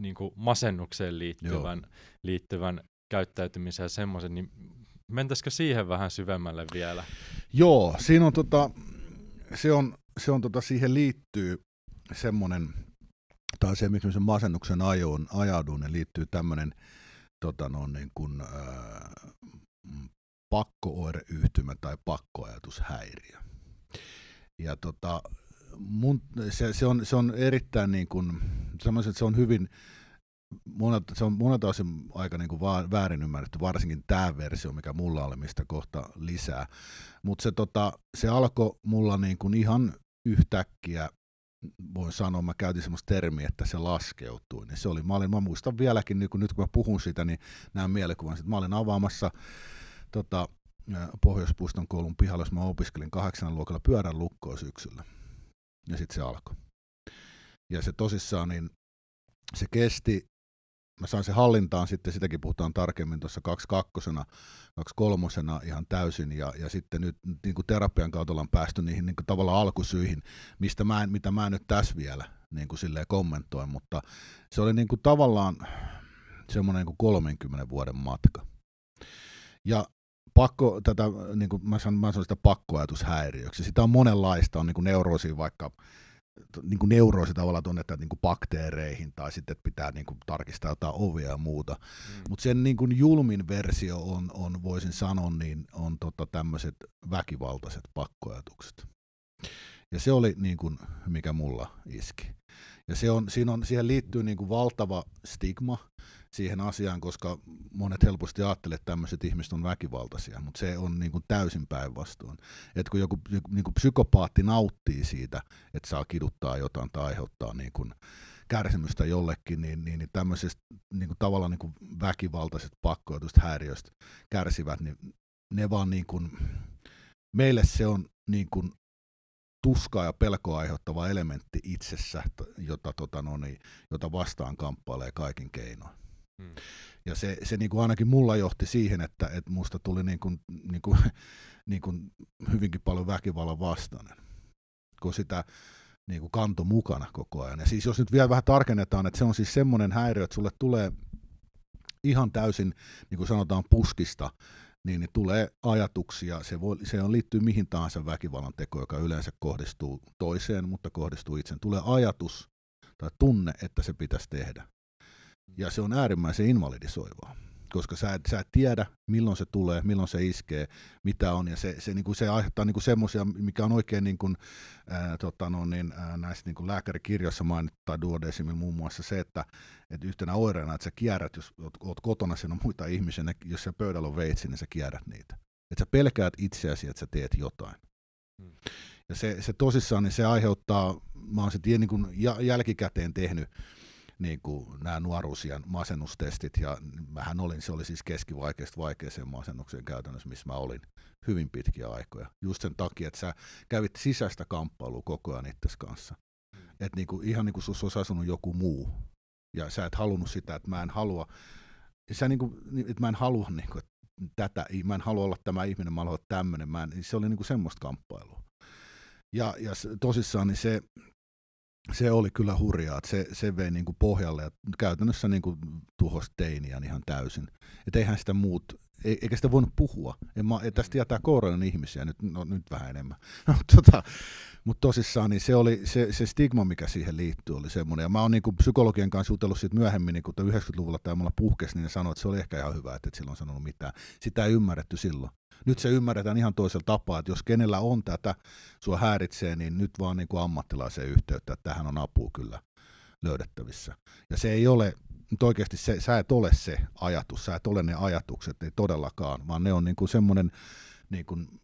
niin kuin masennukseen liittyvän, liittyvän käyttäytymisen ja semmoisen, niin mentäisikö siihen vähän syvemmälle vielä? Joo, siinä on tota, se on, se on tota, siihen liittyy semmoinen, tai se miksi sen masennuksen ajoon, ajaudun, niin liittyy tämmöinen tota, no, niin kuin, ää, mm, pakkooireyhtymä tai pakkoajatushäiriö. Ja tota, mun, se, se, on, se on erittäin niin kuin, sanoisin, että se on hyvin, monelta, se on monelta osin aika niin kuin va, väärin ymmärretty, varsinkin tämä versio, mikä mulla oli, mistä kohta lisää. Mutta se, tota, se alkoi mulla niin kuin ihan yhtäkkiä, voin sanoa, mä käytin semmoista termiä, että se laskeutui. Niin se oli, mä, olin, mä muistan vieläkin, niin kun nyt kun mä puhun siitä, niin näen mielikuvan, että mä olin avaamassa tota, Pohjoispuiston koulun pihalla, jos mä opiskelin kahdeksan luokalla pyörän lukkoa syksyllä ja sitten se alkoi. Ja se tosissaan, niin se kesti, mä sain se hallintaan sitten, sitäkin puhutaan tarkemmin tuossa kaksi kolmosena ihan täysin ja, ja sitten nyt niin kuin terapian kautta ollaan päästy niihin niin kuin tavallaan alkusyihin, mistä mä en, mitä mä en nyt tässä vielä niin kuin silleen kommentoin, mutta se oli niin kuin tavallaan semmoinen niin kuin 30 vuoden matka. Ja pakko, tätä, niin kuin mä, sanon, mä sanon sitä pakkoajatushäiriöksi. Sitä on monenlaista, on niin kuin neuroosi vaikka, niin kuin neuroosi tavallaan tunnetaan niin kuin bakteereihin tai sitten, että pitää niin kuin tarkistaa jotain ovia ja muuta. Mm. Mutta sen niin kuin julmin versio on, on, voisin sanoa, niin on tota tämmöiset väkivaltaiset pakkoajatukset. Ja se oli niin kuin, mikä mulla iski. Ja se on, siinä on, siihen liittyy niin kuin valtava stigma, siihen asiaan, koska monet helposti ajattelee, että tämmöiset ihmiset on väkivaltaisia, mutta se on niin kuin täysin päinvastoin. Että kun joku niin kuin psykopaatti nauttii siitä, että saa kiduttaa jotain tai aiheuttaa niin kuin kärsimystä jollekin, niin, niin, niin tämmöisestä niin kuin tavallaan niin kuin väkivaltaiset pakkoitusta häiriöistä kärsivät, niin ne vaan niin kuin, meille se on niin kuin tuskaa ja pelkoa aiheuttava elementti itsessä, jota, tota, no niin, jota vastaan kamppailee kaikin keinoin. Mm. Ja se, se niin kuin ainakin mulla johti siihen, että, että musta tuli niin kuin, niin kuin, niin kuin hyvinkin paljon väkivallan vastainen, kun sitä niin kuin kanto mukana koko ajan. Ja siis jos nyt vielä vähän tarkennetaan, että se on siis semmoinen häiriö, että sulle tulee ihan täysin, niin kuin sanotaan, puskista, niin, niin tulee ajatuksia. Se, voi, se on, liittyy mihin tahansa väkivallan tekoon, joka yleensä kohdistuu toiseen, mutta kohdistuu itseen Tulee ajatus tai tunne, että se pitäisi tehdä. Ja se on äärimmäisen invalidisoivaa, koska sä et, sä et tiedä, milloin se tulee, milloin se iskee, mitä on. Ja se, se, niin kuin se aiheuttaa niin semmoisia, mikä on oikein niin kuin, ää, tota no, niin, ää, näissä niin kuin lääkärikirjoissa mainittu tai duodesimilla muun muassa se, että et yhtenä oireena, että sä kierrät, jos oot, oot kotona, siinä on muita ihmisiä, ne, jos se pöydällä on veitsi, niin sä kierrät niitä. Että sä pelkäät itseäsi, että sä teet jotain. Hmm. Ja se, se tosissaan, niin se aiheuttaa, mä oon sitten niin jälkikäteen tehnyt niin kuin nämä nuoruusian masennustestit, ja mähän olin, se oli siis keskivaikeasta vaikeaseen masennukseen käytännössä, missä mä olin hyvin pitkiä aikoja. Just sen takia, että sä kävit sisäistä kamppailua koko ajan itsesi kanssa. Mm. Että niin kuin, ihan niin kuin sus olisi asunut joku muu, ja sä et halunnut sitä, että mä en halua, sä niin kuin, että mä en halua niin kuin, tätä, mä en halua olla tämä ihminen, mä haluan olla tämmöinen, mä en, se oli niin kuin semmoista kamppailua. Ja, ja tosissaan niin se, se oli kyllä hurjaa, että se, se vei niin kuin pohjalle ja käytännössä niin kuin tuhosi teiniä ihan täysin. et eihän sitä muut, e, eikä sitä voinut puhua. En mä, tästä mm. jätää kourallinen ihmisiä nyt, no, nyt vähän enemmän. tota, mutta tosissaan niin se, oli, se, se, stigma, mikä siihen liittyy, oli semmoinen. Ja mä oon niin kuin psykologian kanssa jutellut siitä myöhemmin, niin kun 90-luvulla tämä mulla puhkesi, niin ne sanoi, että se oli ehkä ihan hyvä, että et silloin sanonut mitään. Sitä ei ymmärretty silloin. Nyt se ymmärretään ihan toisella tapaa, että jos kenellä on tätä, sua häiritsee, niin nyt vaan niin kuin ammattilaiseen yhteyttä, että tähän on apua kyllä löydettävissä. Ja se ei ole, nyt oikeasti se, sä et ole se ajatus, sä et ole ne ajatukset, ei todellakaan, vaan ne on niin kuin semmoinen niin kuin,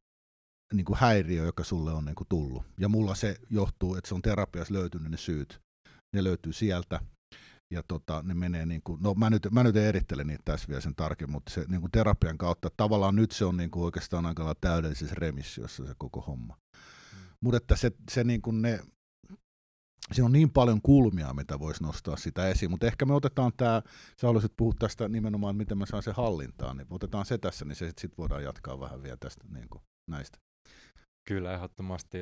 niin kuin häiriö, joka sulle on niin kuin tullut. Ja mulla se johtuu, että se on terapiassa löytynyt ne syyt, ne löytyy sieltä, ja tota, ne menee niin kuin, no mä nyt, mä nyt erittelen niitä tässä vielä sen tarkemmin, mutta se niin kuin terapian kautta tavallaan nyt se on niin kuin oikeastaan aika lailla täydellisessä remissiossa se koko homma. Mm. Mutta että se, se niin kuin ne, siinä on niin paljon kulmia, mitä voisi nostaa sitä esiin, mutta ehkä me otetaan tämä, sä haluaisit puhua tästä nimenomaan, miten mä saan se hallintaan, niin otetaan se tässä, niin se sitten sit voidaan jatkaa vähän vielä tästä niin kuin, näistä. Kyllä, ehdottomasti.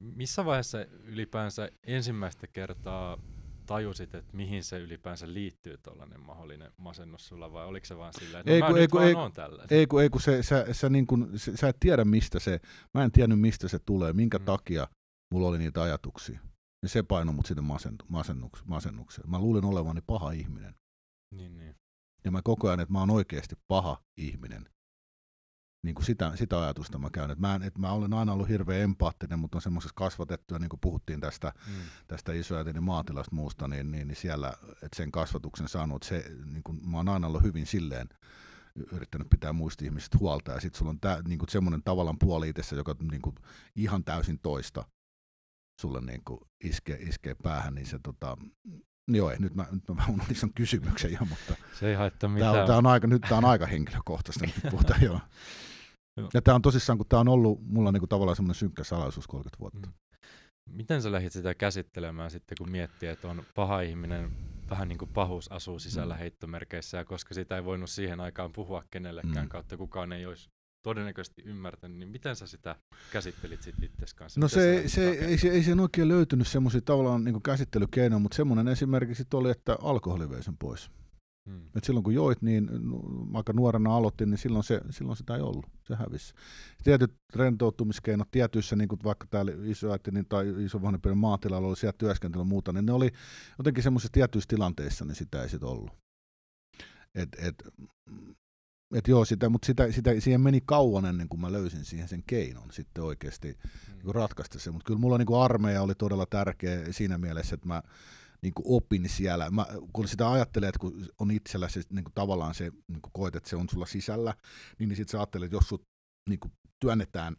Missä vaiheessa ylipäänsä ensimmäistä kertaa tajusit, että mihin se ylipäänsä liittyy tuollainen mahdollinen masennus sulla, vai oliko se vaan silleen, että no, ei, no, kun, mä ei, kun, ei, kun, ei, kun, ei, kun se, sä, sä, niin kun, se, sä et tiedä mistä se, mä en tiennyt mistä se tulee, minkä mm. takia mulla oli niitä ajatuksia. Ja se painoi mut sinne masennu, masennuks, masennukseen. Mä luulin olevani paha ihminen. Niin, niin. Ja mä koko ajan, että mä oon oikeasti paha ihminen niin kuin sitä, sitä ajatusta mä käyn. Et mä, en, et mä olen aina ollut hirveän empaattinen, mutta on semmoisessa kasvatettu, ja niin kuin puhuttiin tästä, mm. tästä isoäitini maatilasta muusta, niin, niin, niin siellä et sen kasvatuksen saanut, se, niin kuin, mä oon aina ollut hyvin silleen, yrittänyt pitää muista ihmisistä huolta, ja sitten sulla on tää, niin kuin semmoinen tavallaan puoli itsessä, joka niin kuin, ihan täysin toista sulle niin kuin iskee, iskee päähän, niin se tota, Joo, nyt mä, nyt mä unohdin sen kysymyksen jo, mutta se ei haittaa mitään. Tää, tää on aika, nyt tämä on aika henkilökohtaista, nyt puhutaan, joo. Ja tämä on tosissaan, kun tämä on ollut mulla niinku tavallaan semmoinen synkkä salaisuus 30 vuotta. Mm. Miten sä lähdit sitä käsittelemään sitten, kun miettii, että on paha ihminen, vähän niin kuin pahuus asuu sisällä mm. heittomerkeissä, ja koska sitä ei voinut siihen aikaan puhua kenellekään mm. kautta, kukaan ei olisi todennäköisesti ymmärtänyt, niin miten sä sitä käsittelit sitten itse kanssa? No se, se, ei, se, ei sen oikein löytynyt semmoisia tavallaan niin käsittelykeinoja, mutta semmoinen esimerkiksi oli, että alkoholi vei sen pois. Hmm. Et silloin kun joit, niin aika nuorena aloitin, niin silloin, se, silloin sitä ei ollut, se hävisi. Tietyt rentoutumiskeinot tietyissä, niin kuin vaikka täällä isoäiti niin, tai iso vanhempien maatilalla oli siellä työskentely muuta, niin ne oli jotenkin semmoisissa tietyissä tilanteissa, niin sitä ei sitten ollut. Et, et, et joo, sitä, mutta sitä, sitä, siihen meni kauan ennen kuin mä löysin siihen sen keinon sitten oikeasti mm. niin ratkaista se. Mutta kyllä mulla niin armeija oli todella tärkeä siinä mielessä, että mä niin kuin opin siellä. Mä, kun sitä ajattelee, että kun on itsellä se, niin tavallaan se, niin koet, että se on sulla sisällä, niin, niin sitten sä ajattelet, että jos sut niin kuin työnnetään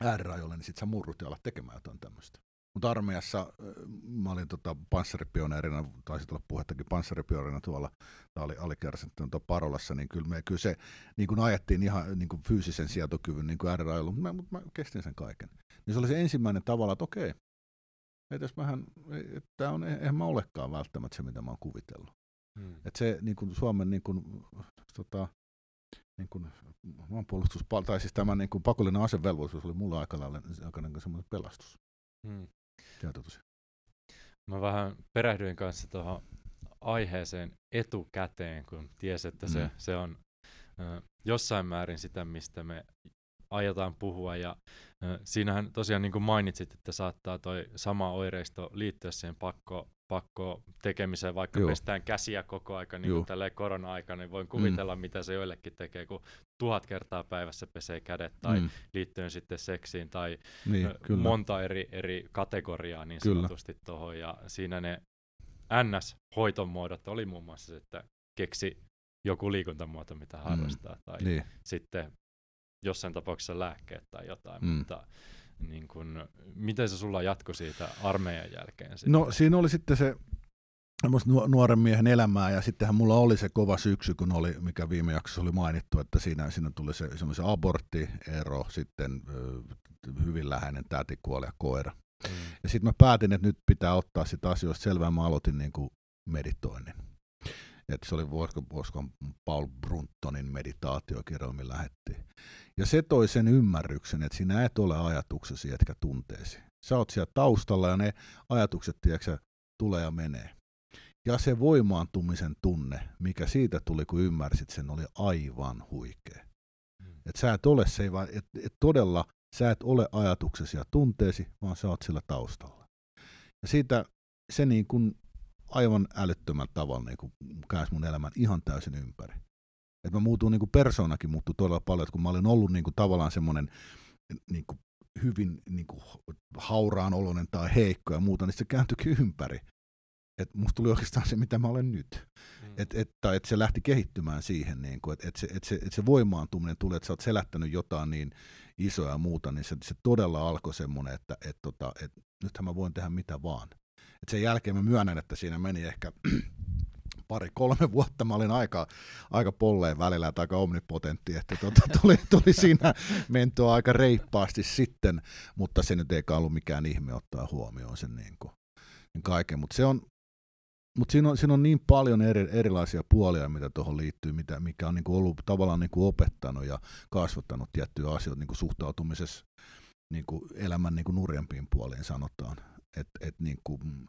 äärirajoille, niin sitten sä murrut ja alat tekemään jotain tämmöistä. Mutta armeijassa äh, mä olin tota, panssaripioneerina, taisi tulla puhettakin panssaripioneerina tuolla, tämä oli alikersanttinen tuolla Parolassa, niin kyllä, me, kyllä se niin kun ajettiin ihan niin kun fyysisen sietokyvyn niin äärirajoilla, mutta mä, mä kestin sen kaiken. Niin se oli se ensimmäinen tavalla, että okei, että mähän, tämä on, eh, eihän mä olekaan välttämättä se, mitä mä oon kuvitellut. Hmm. Että se niin kun Suomen niin kun, tota, niin kun, maanpuolustus, tai siis tämä niin kun pakollinen asevelvollisuus oli mulla aika lailla semmoinen pelastus. Hmm. Tiedotus. Mä vähän perähdyin kanssa tuohon aiheeseen etukäteen, kun tiesi, että mm. se, se on ö, jossain määrin sitä, mistä me ajetaan puhua. Ja ö, siinähän tosiaan niin kuin mainitsit, että saattaa toi sama oireisto liittyä siihen pakko pakko tekemiseen, vaikka Joo. pestään käsiä koko aika niin kuin korona-aikana, niin voin kuvitella, mm. mitä se joillekin tekee, kun tuhat kertaa päivässä pesee kädet tai mm. liittyen sitten seksiin tai niin, kyllä. monta eri, eri kategoriaa niin sanotusti tuohon. Ja siinä ne NS-hoitomuodot oli muun muassa, että keksi joku liikuntamuoto, mitä mm. harrastaa, mm. tai niin. sitten jossain tapauksessa lääkkeet tai jotain, mm. mutta niin kun, miten se sulla jatko siitä armeijan jälkeen? Siitä? No siinä oli sitten se nuoren miehen elämää ja sittenhän mulla oli se kova syksy, kun oli, mikä viime jaksossa oli mainittu, että siinä, siinä tuli se, se, se aborttiero, sitten hyvin läheinen täti kuoli ja koira. Mm. Ja sitten mä päätin, että nyt pitää ottaa sitä asioista selvää. Mä aloitin niin kuin meditoinnin että se oli Voskon Paul Bruntonin meditaatiokirja, millä lähetti. Ja se toi sen ymmärryksen, että sinä et ole ajatuksesi etkä tunteesi. Sä oot siellä taustalla ja ne ajatukset, tiedätkö, tulee ja menee. Ja se voimaantumisen tunne, mikä siitä tuli, kun ymmärsit sen, oli aivan huikea. Mm. Että sä et ole se, vaan et, et todella sä et ole ajatuksesi ja tunteesi, vaan sä oot sillä taustalla. Ja siitä se niin kuin aivan älyttömän tavalla niin käänsi mun elämän ihan täysin ympäri. Et mä muutuin niin kuin persoonakin muuttui todella paljon, että kun mä olin ollut niin kuin tavallaan semmoinen niin kuin hyvin niin kuin hauraan oloinen tai heikko ja muuta, niin se kääntyi ympäri. Et musta tuli oikeastaan se, mitä mä olen nyt. Mm. Et, et, tai että se lähti kehittymään siihen, niin kuin, että et se, et se, et se voimaantuminen tulee, että sä oot selättänyt jotain niin isoa ja muuta, niin se, se todella alkoi semmoinen, että et, tota, et, nythän mä voin tehdä mitä vaan. Et sen jälkeen mä myönnän, että siinä meni ehkä pari-kolme vuotta mä olin aika, aika polleen välillä, että aika omnipotentti, että tuota, tuli, tuli siinä mentoa aika reippaasti sitten, mutta se nyt ei ollut mikään ihme ottaa huomioon sen niin kuin, niin kaiken, mutta se on, mutta siinä on, siinä on niin paljon eri, erilaisia puolia, mitä tuohon liittyy, mitä, mikä on niin kuin ollut tavallaan niin kuin opettanut ja kasvattanut tiettyjä asioita niin kuin suhtautumisessa niin kuin elämän niin kuin nurjempiin puoliin sanotaan. Et, et niin kuin, mm,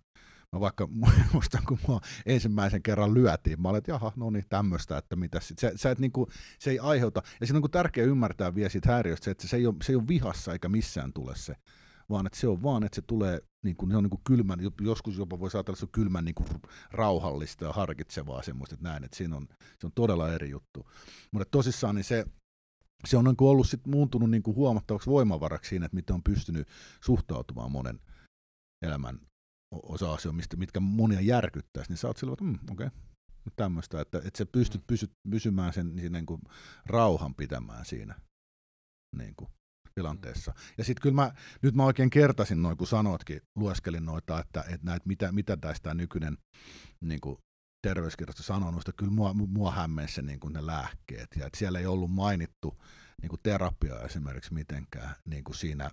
mä vaikka muistan, kun mua ensimmäisen kerran lyötiin, mä olin, että jaha, no niin, tämmöistä, että mitä sit. Sä, sä et niin kuin, se ei aiheuta, ja siinä on tärkeä tärkeää ymmärtää vielä siitä häiriöstä, että se ei, ole, se ei ole vihassa eikä missään tule se, vaan että se on vaan, että se tulee, niin kuin, se on niin kuin kylmän, joskus jopa voi ajatella, että se on kylmän niin kuin rauhallista ja harkitsevaa semmoista, että näin, että siinä on, se on todella eri juttu. Mutta tosissaan niin se, se on niin kuin ollut sit muuntunut niin kuin huomattavaksi voimavaraksi siinä, että miten on pystynyt suhtautumaan monen, elämän osa-asio, mitkä monia järkyttäisi, niin sä oot silloin, että mm, okei, okay, tämmöistä, että, että sä pystyt mm. pysy, pysymään niin sen niin kuin, rauhan pitämään siinä niin kuin, tilanteessa. Mm. Ja sitten kyllä mä, nyt mä oikein kertasin noin, kun sanoitkin, lueskelin noita, että, että näet, mitä, mitä tästä nykyinen niin kuin, terveyskirjasto sanoo noista, kyllä mua, mua hämmensi niin kuin ne lääkkeet, ja että siellä ei ollut mainittu niin kuin terapiaa esimerkiksi mitenkään niin kuin siinä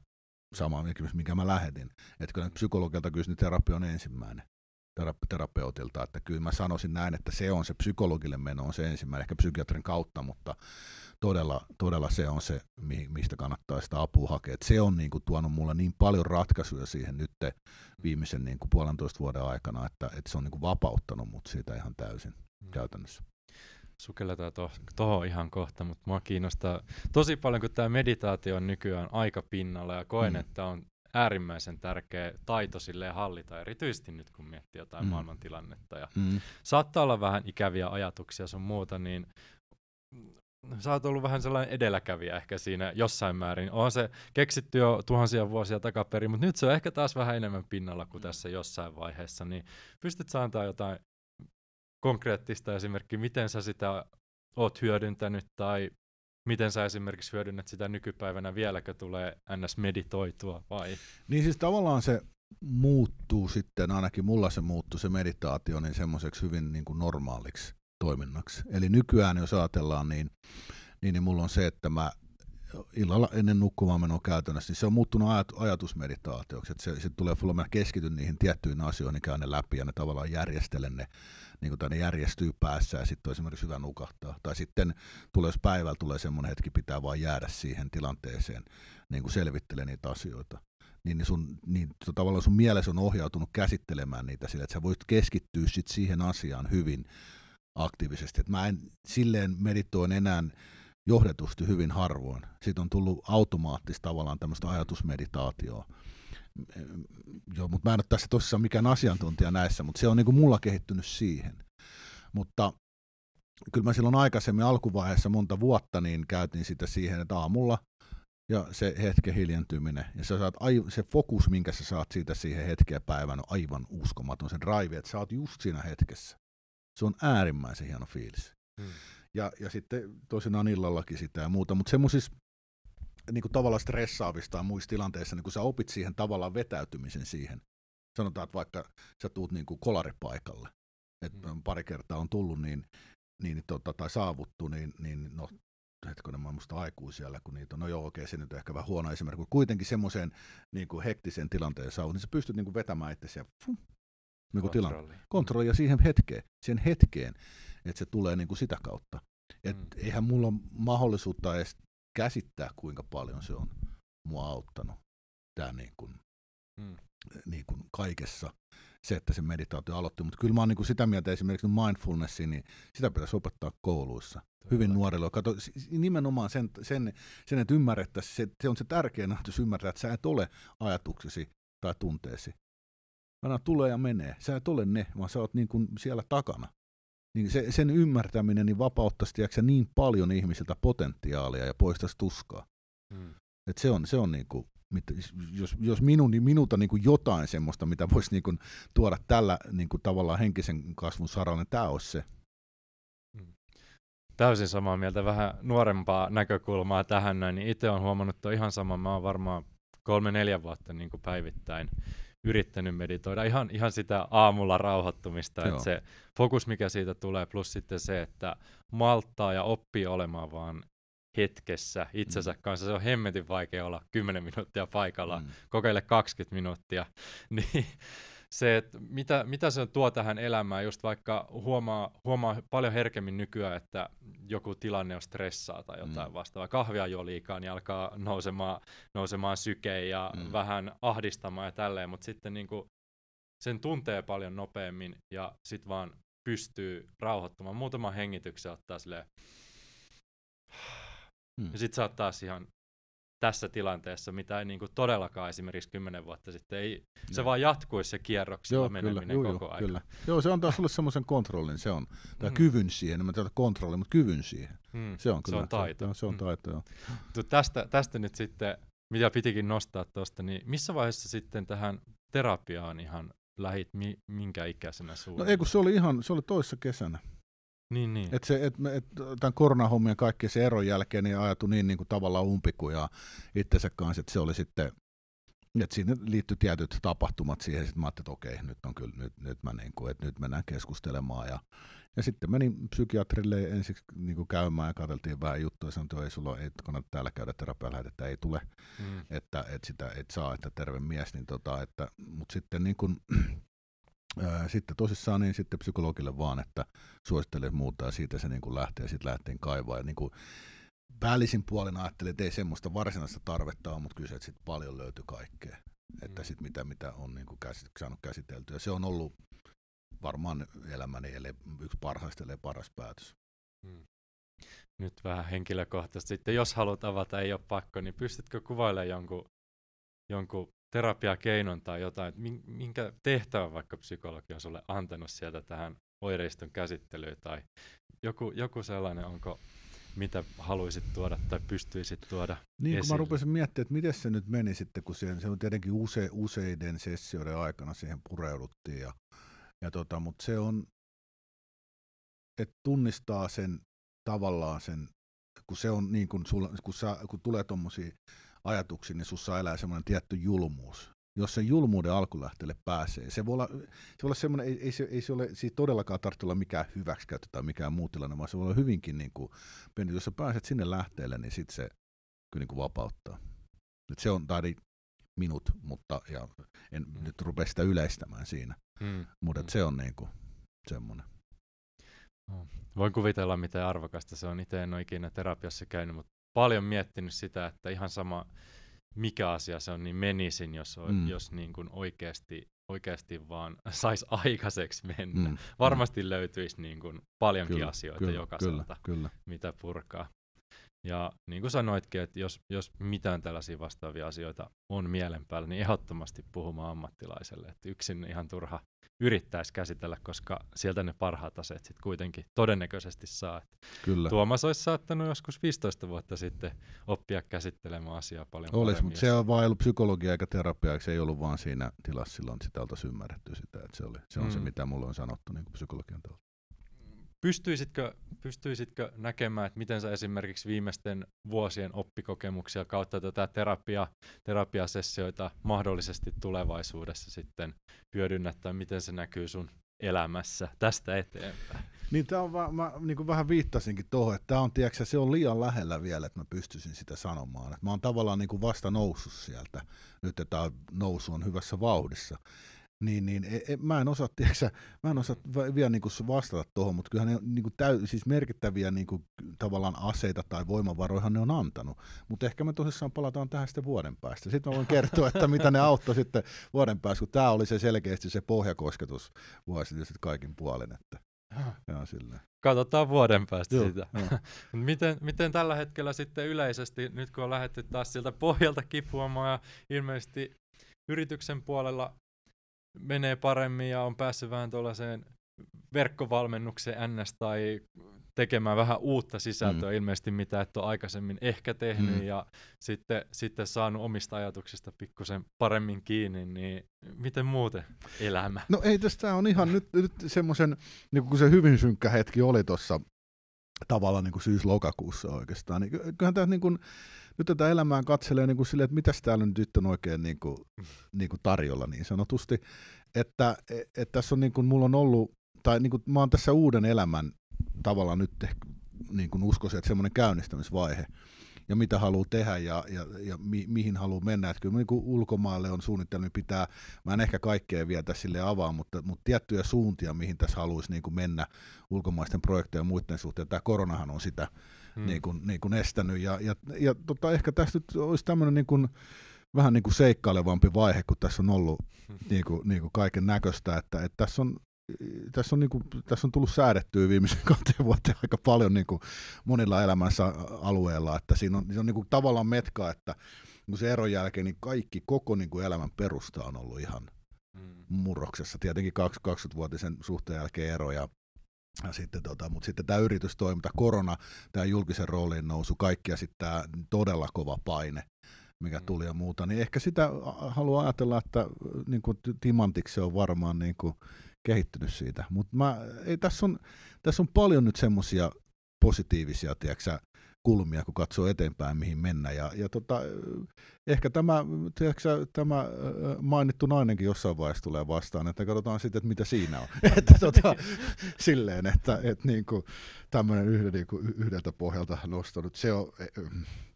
sama kysymys, minkä mä lähetin. Että kyllä psykologilta kyllä niin terapia on ensimmäinen terapeutilta, että kyllä mä sanoisin näin, että se on se psykologille meno on se ensimmäinen, ehkä psykiatrin kautta, mutta todella, todella se on se, mistä kannattaa sitä apua hakea. Että se on niin kuin, tuonut mulle niin paljon ratkaisuja siihen nyt viimeisen niin kuin, puolentoista vuoden aikana, että, että se on niin kuin, vapauttanut mut siitä ihan täysin mm. käytännössä sukelletaan tuohon to, ihan kohta, mutta mua kiinnostaa tosi paljon, kun tämä meditaatio on nykyään aika pinnalla ja koen, mm. että on äärimmäisen tärkeä taito silleen hallita, erityisesti nyt kun miettii jotain mm. maailmantilannetta. Ja mm. Saattaa olla vähän ikäviä ajatuksia sun muuta, niin sä oot ollut vähän sellainen edelläkävijä ehkä siinä jossain määrin. On se keksitty jo tuhansia vuosia takaperin, mutta nyt se on ehkä taas vähän enemmän pinnalla kuin mm. tässä jossain vaiheessa. Niin pystyt sä antaa jotain konkreettista esimerkkiä, miten sä sitä oot hyödyntänyt tai miten sä esimerkiksi hyödynnät sitä nykypäivänä, vieläkö tulee ns. meditoitua vai? Niin siis tavallaan se muuttuu sitten, ainakin mulla se muuttuu se meditaatio, niin semmoiseksi hyvin niin kuin normaaliksi toiminnaksi. Eli nykyään jos ajatellaan, niin, niin, niin mulla on se, että mä illalla ennen nukkumaan menoa käytännössä, niin se on muuttunut ajat, ajatusmeditaatioksi, että se, se tulee full, mä keskityn niihin tiettyihin asioihin, niin käyn ne läpi ja ne tavallaan järjestelen ne, niin kuin ne järjestyy päässä ja sitten on esimerkiksi hyvä nukahtaa. Tai sitten tulee, jos päivällä tulee semmoinen hetki, pitää vaan jäädä siihen tilanteeseen, niin kuin selvittelee niitä asioita niin, niin sun, niin tavallaan sun mielessä on ohjautunut käsittelemään niitä sillä, että sä voit keskittyä sit siihen asiaan hyvin aktiivisesti. Et mä en silleen meditoin enää johdetusti hyvin harvoin. Siitä on tullut automaattista tavallaan tämmöistä ajatusmeditaatioa. Mm, joo, mutta mä en ole tässä tosissaan mikään asiantuntija näissä, mutta se on niin kuin mulla kehittynyt siihen. Mutta kyllä mä silloin aikaisemmin alkuvaiheessa monta vuotta niin käytin sitä siihen, että aamulla ja se hetken hiljentyminen ja sä saat aiv- se fokus, minkä sä saat siitä siihen hetkeen päivän on aivan uskomaton sen raivi, että sä oot just siinä hetkessä. Se on äärimmäisen hieno fiilis. Hmm ja, ja sitten toisinaan illallakin sitä ja muuta, mutta semmoisissa niin kuin tavallaan stressaavista muissa tilanteissa, niin kun sä opit siihen tavallaan vetäytymisen siihen, sanotaan, että vaikka sä tuut niin kuin kolaripaikalle, että mm. pari kertaa on tullut niin, niin, tota, tai saavuttu, niin, niin no, hetkinen, mä muista aikuisia, kun niitä on, no joo, okei, se nyt on ehkä vähän huono esimerkki, mutta kuitenkin semmoiseen niin kuin hektiseen tilanteeseen saavut, niin sä pystyt niin kuin vetämään itse niin kuin tilanne. Kontrolli. Kontrolli ja siihen hetkeen, siihen hetkeen että se tulee niin kuin sitä kautta. Et mm. Eihän mulla ole mahdollisuutta edes käsittää, kuinka paljon se on mua auttanut tämä niin kuin, mm. niin kuin kaikessa se, että se meditaatio aloitti. Mutta kyllä mä oon niin kuin sitä mieltä esimerkiksi mindfulnessi niin sitä pitäisi opettaa kouluissa. Hyvin nuorille. Kato, nimenomaan sen, sen, sen että ymmärrettäisiin, se, se on se tärkein ajatus ymmärtää, että sä et ole ajatuksesi tai tunteesi. Aina tulee ja menee. Sä et ole ne, vaan sä oot niin kuin siellä takana niin se, sen ymmärtäminen niin vapauttaisi tiedätkö, niin paljon ihmisiltä potentiaalia ja poistaisi tuskaa. Hmm. Et se on, se on niin kuin, jos, jos minun, niin minulta niin kuin jotain semmoista, mitä voisi niin kuin tuoda tällä niin kuin tavallaan henkisen kasvun saralla, niin tämä olisi se. Mm. Täysin samaa mieltä, vähän nuorempaa näkökulmaa tähän näin, niin itse olen huomannut, että on ihan sama, mä oon varmaan kolme neljä vuotta niin kuin päivittäin yrittänyt meditoida. Ihan, ihan sitä aamulla rauhoittumista, että se fokus mikä siitä tulee, plus sitten se, että malttaa ja oppii olemaan vaan hetkessä itsensä mm. kanssa. Se on hemmetin vaikea olla 10 minuuttia paikalla, mm. kokeile 20 minuuttia. Niin se, että mitä, mitä se tuo tähän elämään, just vaikka huomaa, huomaa paljon herkemmin nykyään, että joku tilanne on stressaa tai jotain mm. vastaavaa. Kahvia jo liikaa, niin alkaa nousemaan, nousemaan syke ja mm. vähän ahdistamaan ja tälleen, mutta sitten niin kuin sen tuntee paljon nopeammin ja sitten vaan pystyy rauhoittamaan. Muutama hengityksen ottaa silleen, mm. ja sitten sä oot taas ihan tässä tilanteessa, mitä ei niin kuin todellakaan esimerkiksi kymmenen vuotta sitten, ei, se no. vaan jatkuisi se kierroksella joo, meneminen kyllä, juu, koko ajan. Kyllä. Joo, se taas sulle semmoisen kontrollin, se on, tai mm. kyvyn siihen, en mä tiedä kontrolli, mutta kyvyn siihen. Mm. Se on kyllä. Se on taito. Se, se on mm. taito, mm. joo. No, tästä, tästä nyt sitten, mitä pitikin nostaa tuosta, niin missä vaiheessa sitten tähän terapiaan ihan lähit, mi, minkä ikäisenä suuri? No ei kun se oli ihan, se oli toissa kesänä. Niin, niin. Et se, et, et, tämän koronahommien kaikki se eron jälkeen niin ajatu niin, niin kuin tavallaan umpikujaa itsensä kanssa, että se oli sitten, että siinä liittyi tietyt tapahtumat siihen, sitten mä ajattelin, että okei, nyt on kyllä, nyt, nyt, mä niin kuin, että nyt mennään keskustelemaan ja ja sitten menin psykiatrille ensiksi niin kuin käymään ja katseltiin vähän juttuja ja sanoin, että ei sulla ei kannata täällä käydä että ei tule, mm. että, että, sitä et saa, että terve mies. Niin tota, että, mutta sitten niin kuin, sitten tosissaan niin sitten psykologille vaan, että suosittelee muuta ja siitä se niin kuin lähtee ja sitten lähtee kaivaa. Ja niin kuin päällisin puolin ajattelin, että ei semmoista varsinaista tarvetta ole, mutta kyllä sitten paljon löytyy kaikkea. Mm. Että sitten mitä, mitä on niin kuin käsit, saanut käsiteltyä. Se on ollut varmaan elämäni eli yksi parhaista eli paras päätös. Mm. Nyt vähän henkilökohtaisesti. Sitten jos haluat avata, ei ole pakko, niin pystytkö kuvailemaan jonkun, jonkun terapiakeinon tai jotain, että minkä tehtävän vaikka psykologi on sulle antanut sieltä tähän oireiston käsittelyyn tai joku, joku sellainen, onko mitä haluaisit tuoda tai pystyisit tuoda Niin, esille. kun mä rupesin miettimään, että miten se nyt meni sitten, kun siihen, se on tietenkin use, useiden sessioiden aikana siihen pureuduttiin, ja, ja tota, mutta se on, että tunnistaa sen tavallaan sen, kun se on niin kuin, sulla, kun, sä, kun tulee tuommoisia ajatuksiin, niin sussa elää semmoinen tietty julmuus. Jos se julmuuden alkulähteelle pääsee, se voi olla, se voi olla semmoinen, ei, ei, se, ei se ole, siitä todellakaan tarvitse olla mikään hyväksikäyttö tai mikään muu tilanne, vaan se voi olla hyvinkin niin kuin, jos sä pääset sinne lähteelle, niin sitten se kyllä niin kuin vapauttaa. Et se on, tai minut, mutta ja en mm. nyt rupea sitä yleistämään siinä. Mm. Mutta mm. se on niin kuin semmoinen. Voin kuvitella, miten arvokasta se on. Itse en ole ikinä terapiassa käynyt, mutta paljon miettinyt sitä, että ihan sama mikä asia se on, niin menisin, jos, mm. jos niin kuin oikeasti, oikeasti vaan saisi aikaiseksi mennä. Mm. mm. Varmasti mm. löytyisi niin kuin paljonkin kyllä, asioita kyllä, jokaiselta, kyllä, kyllä. mitä purkaa. Ja niin kuin sanoitkin, että jos, jos mitään tällaisia vastaavia asioita on mielen päällä, niin ehdottomasti puhumaan ammattilaiselle. Että yksin ihan turha yrittäisi käsitellä, koska sieltä ne parhaat aseet sitten kuitenkin todennäköisesti saa. Et Kyllä. Tuomas olisi saattanut joskus 15 vuotta sitten oppia käsittelemään asiaa paljon Olisi, mutta se on vain ollut psykologia eikä terapiaa, se ei ollut vaan siinä tilassa silloin, että sitä oltaisiin ymmärretty sitä. Että se, oli, se on mm. se, mitä mulle on sanottu niin kuin psykologian taholta. Pystyisitkö, pystyisitkö näkemään, että miten sä esimerkiksi viimeisten vuosien oppikokemuksia kautta tätä terapia, terapiasessioita mahdollisesti tulevaisuudessa sitten hyödynnät, tai miten se näkyy sun elämässä tästä eteenpäin? Niin tämä on, va- mä niin kuin vähän viittasinkin tuohon, että tämä on, tiedätkö, se on liian lähellä vielä, että mä pystyisin sitä sanomaan. Et mä oon tavallaan niin kuin vasta noussut sieltä, nyt tämä nousu on hyvässä vauhdissa niin, niin e, e, mä en osaa, tiiäksä, mä en osaa vielä niin kuin vastata tuohon, mutta kyllähän ne niin kuin täy, siis merkittäviä niin kuin, tavallaan aseita tai voimavaroihan ne on antanut. Mutta ehkä me tosissaan palataan tähän sitten vuoden päästä. Sitten mä voin kertoa, että mitä ne auttoi sitten vuoden päästä, kun tämä oli se selkeästi se pohjakosketus vuosi sitten kaikin puolin. Että, ja, Katsotaan vuoden päästä Joo, sitä. miten, miten tällä hetkellä sitten yleisesti, nyt kun on lähdetty taas sieltä pohjalta kipuamaan ja ilmeisesti yrityksen puolella menee paremmin ja on päässyt vähän tuollaiseen verkkovalmennukseen NS tai tekemään vähän uutta sisältöä mm. ilmeisesti, mitä et ole aikaisemmin ehkä tehnyt mm. ja sitten, sitten saanut omista ajatuksista pikkusen paremmin kiinni, niin miten muuten elämä? No ei tästä on ihan nyt, nyt semmoisen, niin kun se hyvin synkkä hetki oli tuossa tavallaan niin syys-lokakuussa oikeastaan, niin kyllähän tämä niin kuin, nyt tätä elämää katselee niin kuin silleen, että mitäs täällä nyt, on oikein niin kuin, niin kuin tarjolla niin sanotusti. Että et, et tässä on niin kuin, mulla on ollut, tai niin kuin, mä oon tässä uuden elämän tavalla nyt niin kuin uskoisin, että semmoinen käynnistämisvaihe ja mitä haluaa tehdä ja, ja, ja mi, mihin haluaa mennä. Että kyllä niinku niin kuin ulkomaalle on suunnitelmia pitää, mä en ehkä kaikkea vielä tässä sille avaa, mutta, mutta tiettyjä suuntia, mihin tässä haluaisi niin kuin mennä ulkomaisten projekteja ja muiden suhteen. Tämä koronahan on sitä mm. niin kuin, niin kuin estänyt. Ja, ja, ja tota, ehkä tässä nyt olisi tämmöinen niin kuin, vähän niin kuin seikkailevampi vaihe, kun tässä on ollut niin kuin, niin kuin kaiken näköistä, että, että tässä on tässä on, niin kuin, tässä on tullut säädettyä viimeisen kahteen vuoteen aika paljon niin kuin monilla elämänsä alueilla, että siinä on, on niin kuin tavallaan metka, että kun se eron jälkeen niin kaikki, koko niin kuin elämän perusta on ollut ihan mm. murroksessa. Tietenkin 20-vuotisen suhteen jälkeen ero ja ja sitten, tota, mutta sitten tämä yritystoiminta, korona, tämä julkisen roolin nousu, ja sitten tämä todella kova paine, mikä mm. tuli ja muuta, niin ehkä sitä haluaa ajatella, että niin kuin timantiksi se on varmaan niin kuin kehittynyt siitä. Mutta tässä on, tässä on paljon nyt semmoisia positiivisia, tiedätkö, kulmia, kun katsoo eteenpäin, mihin mennä. Ja, ja tota, ehkä tämä, tiedätkö, tämä mainittu nainenkin jossain vaiheessa tulee vastaan, että katsotaan sitten, että mitä siinä on. että, tota, silleen, että, että niin kuin, tämmöinen yhden, niin kuin, yhdeltä pohjalta nostanut, se on, e,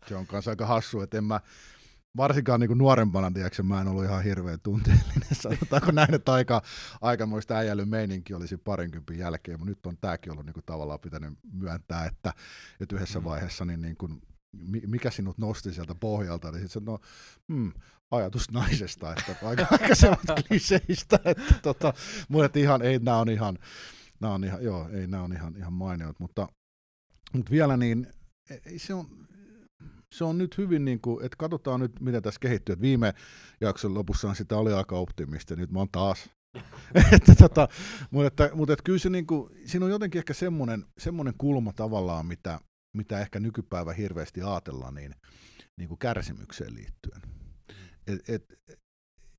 se on kanssa aika hassu, että en mä, varsinkaan niin kuin nuorempana, tiedätkö, mä en ollut ihan hirveän tunteellinen, sanotaanko näin, että aika, aikamoista äijäilyn meininki olisi parinkympin jälkeen, mutta nyt on tämäkin ollut niin kuin tavallaan pitänyt myöntää, että, että yhdessä mm. vaiheessa niin, niin kuin, mikä sinut nosti sieltä pohjalta, niin sitten no, hmm, ajatus naisesta, että aika, aikaisemmat kliseistä, että tota, mutta ihan, ei, nämä on ihan, nämä on ihan, joo, ei, nämä on ihan, ihan mainiot, mutta, mutta vielä niin, ei se on, se on nyt hyvin, niin kuin, että katsotaan nyt, mitä tässä kehittyy. Että viime jakson lopussa sitä oli aika optimisti, nyt mä oon taas että tota, mutta, että, mutta että kyllä se niin kuin, siinä on jotenkin ehkä semmoinen, semmoinen kulma tavallaan, mitä, mitä ehkä nykypäivä hirveästi ajatellaan niin, niin kuin kärsimykseen liittyen. Et, et,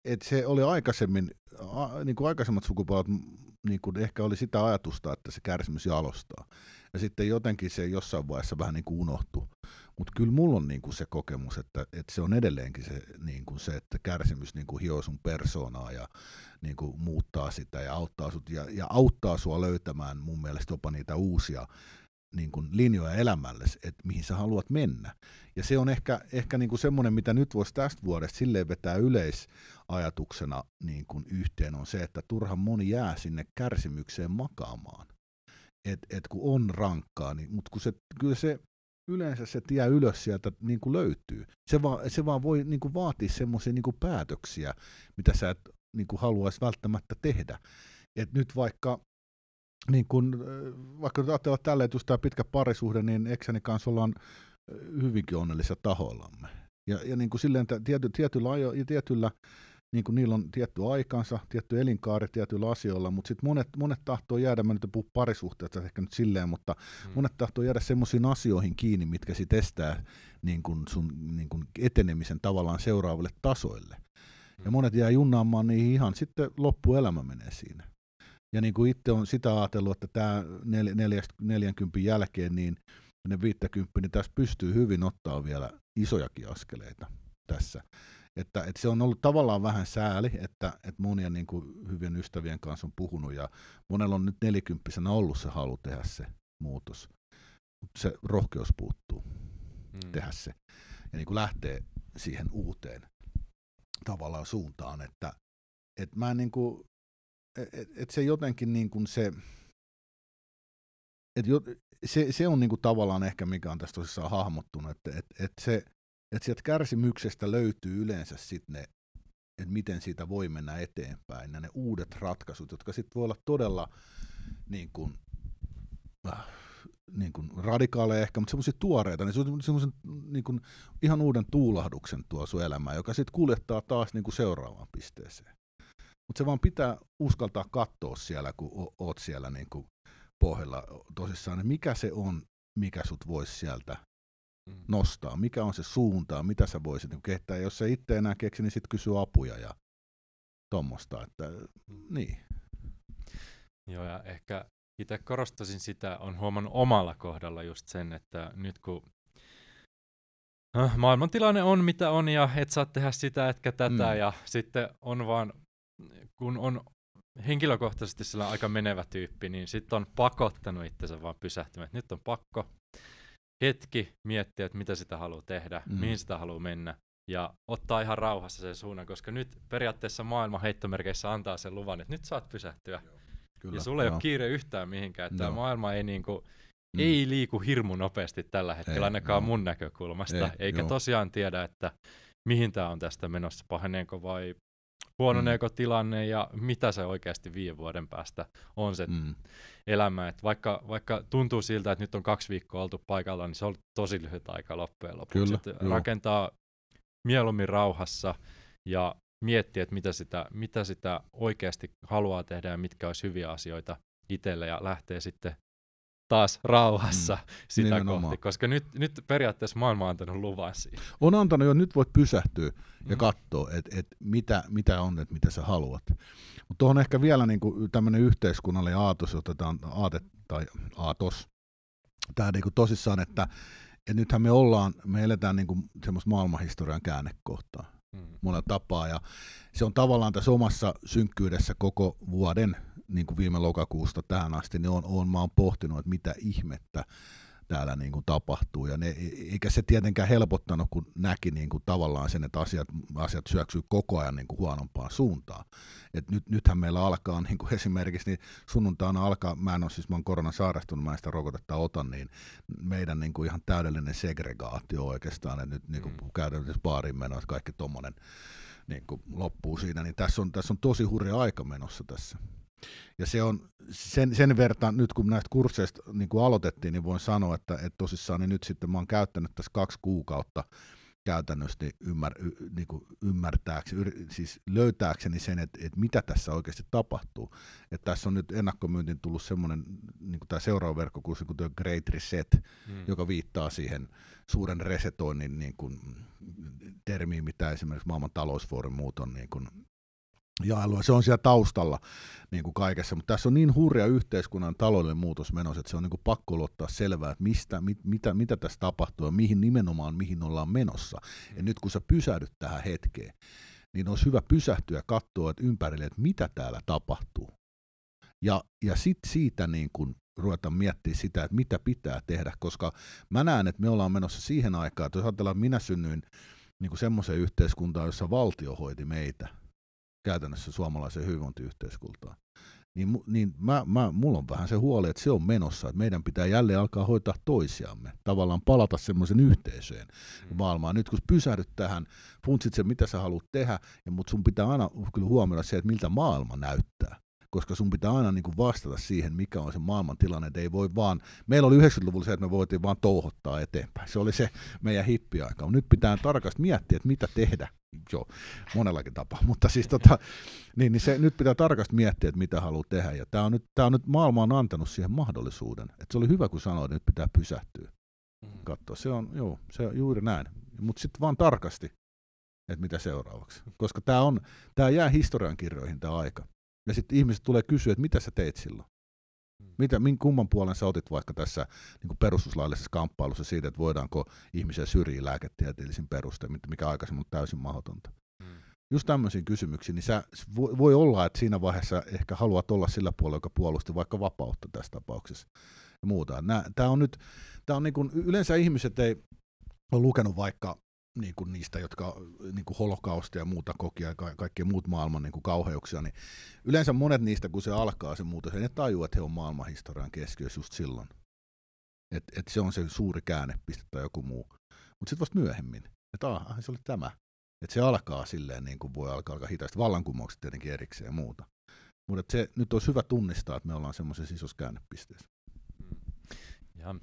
et se oli aikaisemmin, a, niin kuin aikaisemmat sukupolvet niin kuin ehkä oli sitä ajatusta, että se kärsimys jalostaa. Ja sitten jotenkin se jossain vaiheessa vähän niin kuin unohtui. Mutta kyllä mulla on niinku se kokemus, että, että se on edelleenkin se, niinku se että kärsimys niinku hioo sun persoonaa ja niinku muuttaa sitä ja auttaa, sut, ja, ja auttaa sua löytämään mun mielestä jopa niitä uusia niin linjoja elämälle, että mihin sä haluat mennä. Ja se on ehkä, ehkä niin kuin semmoinen, mitä nyt voisi tästä vuodesta silleen vetää yleisajatuksena niin kuin yhteen, on se, että turhan moni jää sinne kärsimykseen makaamaan. Et, et kun on rankkaa, niin, mutta kun se, kyllä se yleensä se tie ylös sieltä niin kuin löytyy. Se vaan, se vaan voi niin kuin vaatia semmoisia niin kuin päätöksiä, mitä sä et niin kuin haluaisi välttämättä tehdä. Et nyt vaikka niin kun, äh, vaikka ajatellaan tällä hetkellä tämä pitkä parisuhde, niin Ekseni kanssa ollaan äh, hyvinkin onnellisia tahoillamme. Ja, ja niin kuin silleen, tietyllä, tietyllä, tietyllä niin kuin niillä on tietty aikansa, tietty elinkaari tietyillä asioilla, mutta sitten monet, monet tahtoo jäädä, mä nyt en puhu parisuhteesta ehkä nyt silleen, mutta mm. monet tahtoo jäädä semmoisiin asioihin kiinni, mitkä sit estää niin kuin sun niin kuin etenemisen tavallaan seuraaville tasoille. Mm. Ja monet jää junnaamaan niihin ihan, sitten loppuelämä menee siinä. Ja niin kuin itse on sitä ajatellut, että tämä 40 jälkeen, niin ne 50, niin tässä pystyy hyvin ottaa vielä isojakin askeleita tässä. Että, että se on ollut tavallaan vähän sääli, että, että monien niin kuin hyvien ystävien kanssa on puhunut ja monella on nyt nelikymppisenä ollut se halu tehdä se muutos. Mutta se rohkeus puuttuu hmm. tehdä se ja niin kuin lähtee siihen uuteen tavallaan suuntaan, että, että mä niin kuin, et, et se jotenkin niin kuin se, et jo, se, se on niinku tavallaan ehkä mikä on tässä tosissaan hahmottunut, että et, et se, että sieltä kärsimyksestä löytyy yleensä sitten ne, että miten siitä voi mennä eteenpäin, ja ne uudet ratkaisut, jotka sitten voi olla todella niin kuin, äh, niin kuin radikaaleja ehkä, mutta semmoisia tuoreita, niin semmoisen niin kuin ihan uuden tuulahduksen tuo sun elämään, joka sitten kuljettaa taas niin kuin seuraavaan pisteeseen. Mutta se vaan pitää uskaltaa katsoa siellä, kun oot siellä niin kuin pohjalla tosissaan, että mikä se on, mikä sut voisi sieltä mm. nostaa, mikä on se suunta, mitä sä voisit niin kehittää. Jos se itse enää keksi, niin sitten kysy apuja ja tuommoista. Että, niin. Joo, ja ehkä itse korostasin sitä, on huomannut omalla kohdalla just sen, että nyt kun äh, maailmantilanne on mitä on ja et saa tehdä sitä etkä tätä mm. ja sitten on vaan, kun on henkilökohtaisesti sillä aika menevä tyyppi, niin sitten on pakottanut itsensä vaan pysähtymään, nyt on pakko hetki miettiä, että mitä sitä haluaa tehdä, mm. mihin sitä haluaa mennä ja ottaa ihan rauhassa sen suunnan, koska nyt periaatteessa maailman heittomerkeissä antaa sen luvan, että nyt saat pysähtyä. Kyllä, ja sulla ei joo. ole kiire yhtään mihinkään, että tämä maailma ei, niinku, mm. ei liiku hirmu nopeasti tällä hetkellä, ei, ainakaan joo. mun näkökulmasta, ei, eikä joo. tosiaan tiedä, että mihin tämä on tästä menossa, paheneeko vai huononeeko mm. tilanne ja mitä se oikeasti viiden vuoden päästä on se mm. elämä. Et vaikka, vaikka tuntuu siltä, että nyt on kaksi viikkoa oltu paikalla, niin se on tosi lyhyt aika loppujen lopuksi. Kyllä, rakentaa mieluummin rauhassa ja miettiä, että mitä sitä, mitä sitä oikeasti haluaa tehdä ja mitkä olisi hyviä asioita itselle ja lähtee sitten taas rauhassa mm. sitä Nimenomaan. kohti, koska nyt, nyt periaatteessa maailma on antanut luvan siihen. On antanut jo, nyt voit pysähtyä ja mm. katsoa, että et mitä, mitä on, että mitä sä haluat. Mutta tuohon ehkä vielä niinku tämmöinen yhteiskunnallinen aatos, otetaan aate tai aatos, tämä niinku tosissaan, että et nythän me ollaan, me eletään niinku semmoista maailmanhistorian käännekohtaa mm. monella tapaa. Ja se on tavallaan tässä omassa synkkyydessä koko vuoden, niin kuin viime lokakuusta tähän asti, niin on, on, mä oon pohtinut, että mitä ihmettä täällä niin kuin tapahtuu. Ja ne, eikä se tietenkään helpottanut, kun näki niin kuin tavallaan sen, että asiat, asiat syöksyy koko ajan niin kuin huonompaan suuntaan. Et nyt, nythän meillä alkaa niin kuin esimerkiksi niin sunnuntaina alkaa, mä en ole siis, mä oon koronan sairastunut, mä en sitä rokotetta otan, niin meidän niin kuin ihan täydellinen segregaatio oikeastaan, että nyt niin kuin mm. käytännössä baariin että kaikki tuommoinen niin kuin loppuu siinä, niin tässä on, tässä on tosi hurja aika menossa tässä. Ja se on sen, sen verran, nyt kun näistä kursseista niin kuin aloitettiin, niin voin sanoa, että, että tosissaan niin nyt sitten mä oon käyttänyt tässä kaksi kuukautta käytännössä ymmär, y, niin kuin ymmärtääkseni, yr, siis löytääkseni sen, että, että mitä tässä oikeasti tapahtuu. Että tässä on nyt ennakkomyyntiin tullut semmoinen, niin kuin tämä seuraava verkkokurssi, kuin The Great Reset, mm. joka viittaa siihen suuren resetoinnin niin kuin, termiin, mitä esimerkiksi maailman talousfoorin muut on niin kuin, jaelua. Se on siellä taustalla niin kuin kaikessa, mutta tässä on niin hurja yhteiskunnan taloudellinen muutos menossa, että se on niin kuin pakko ottaa selvää, että mistä, mit, mitä, mitä tässä tapahtuu ja mihin nimenomaan, mihin ollaan menossa. Ja nyt kun sä pysähdyt tähän hetkeen, niin olisi hyvä pysähtyä ja katsoa että ympärille, että mitä täällä tapahtuu. Ja, ja sitten siitä niin kuin ruveta miettiä sitä, että mitä pitää tehdä, koska mä näen, että me ollaan menossa siihen aikaan, että jos ajatellaan, että minä synnyin niin kuin semmoiseen yhteiskuntaan, jossa valtio hoiti meitä – käytännössä suomalaisen hyvinvointiyhteiskuntaan. Niin, niin mä, mä, mulla on vähän se huoli, että se on menossa, että meidän pitää jälleen alkaa hoitaa toisiamme, tavallaan palata semmoisen yhteiseen mm. maailmaan. Nyt kun pysähdyt tähän, funtsit sen, mitä sä haluat tehdä, mutta sun pitää aina kyllä huomioida se, että miltä maailma näyttää koska sun pitää aina niin kuin vastata siihen, mikä on se maailman tilanne, ei voi vaan, meillä oli 90-luvulla se, että me voitiin vaan touhottaa eteenpäin, se oli se meidän hippiaika, nyt pitää tarkasti miettiä, että mitä tehdä, joo, monellakin tapaa, mutta siis tota, niin, niin se, nyt pitää tarkasti miettiä, että mitä haluaa tehdä, ja tämä on, nyt, on nyt, maailma on antanut siihen mahdollisuuden, että se oli hyvä, kun sanoit, että nyt pitää pysähtyä, mm-hmm. katsoa, se on, joo, se on juuri näin, mutta sitten vaan tarkasti, että mitä seuraavaksi, koska tämä on, tämä jää historiankirjoihin tämä aika, ja sitten ihmiset tulee kysyä, että mitä sä teit silloin? Mm. Mitä, min, kumman puolen sä otit vaikka tässä niin kuin perustuslaillisessa kamppailussa siitä, että voidaanko ihmisiä syrjiä lääketieteellisin perustein, mikä aikaisemmin on täysin mahdotonta. Mm. Just tämmöisiin kysymyksiin, niin sä, voi, voi olla, että siinä vaiheessa ehkä haluat olla sillä puolella, joka puolusti vaikka vapautta tässä tapauksessa ja muuta. Tämä on nyt, tää on niin kuin, yleensä ihmiset ei ole lukenut vaikka niin kuin niistä, jotka niin kuin holokaustia ja muuta koki ja ka- kaikki muut maailman niin kuin kauheuksia, niin yleensä monet niistä, kun se alkaa se muutos, he ne tajuu, että he on maailmanhistorian keskiössä just silloin. Että et se on se suuri käännepiste tai joku muu. Mutta sitten vasta myöhemmin, että ah, se oli tämä. Että se alkaa silleen, niin kuin voi alkaa, alkaa hitaasti, vallankumoukset tietenkin erikseen ja muuta. Mutta se nyt olisi hyvä tunnistaa, että me ollaan semmoisessa isossa käännepisteessä. Mm. Ja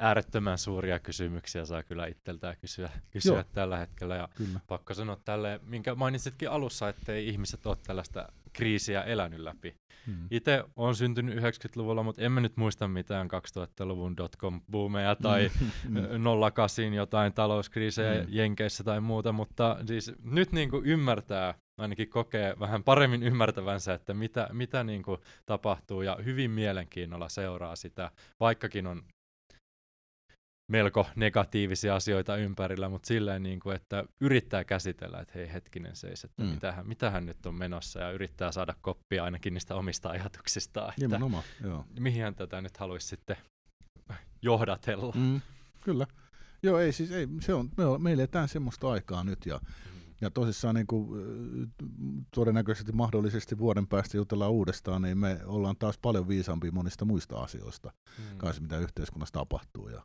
äärettömän suuria kysymyksiä saa kyllä itseltään kysyä, kysyä tällä hetkellä. Ja kyllä. pakko sanoa tälle, minkä mainitsitkin alussa, että ei ihmiset ole tällaista kriisiä elänyt läpi. Hmm. Itse olen syntynyt 90-luvulla, mutta mä nyt muista mitään 2000-luvun dotcom boomeja hmm. tai hmm. 08 jotain talouskriisejä hmm. Jenkeissä tai muuta, mutta siis nyt niin kuin ymmärtää, ainakin kokee vähän paremmin ymmärtävänsä, että mitä, mitä niin kuin tapahtuu ja hyvin mielenkiinnolla seuraa sitä, vaikkakin on melko negatiivisia asioita ympärillä, mutta silleen, niin kuin, että yrittää käsitellä, että hei hetkinen seis, että mm. mitähän, mitähän nyt on menossa ja yrittää saada koppia ainakin niistä omista ajatuksistaan, että oma, joo. mihin tätä nyt haluaisi sitten johdatella. Mm, kyllä. Joo, ei siis, ei, se on, me, on, me eletään semmoista aikaa nyt ja, mm. ja tosissaan niin kuin, äh, todennäköisesti mahdollisesti vuoden päästä jutellaan uudestaan, niin me ollaan taas paljon viisaampia monista muista asioista mm. kanssa, mitä yhteiskunnassa tapahtuu ja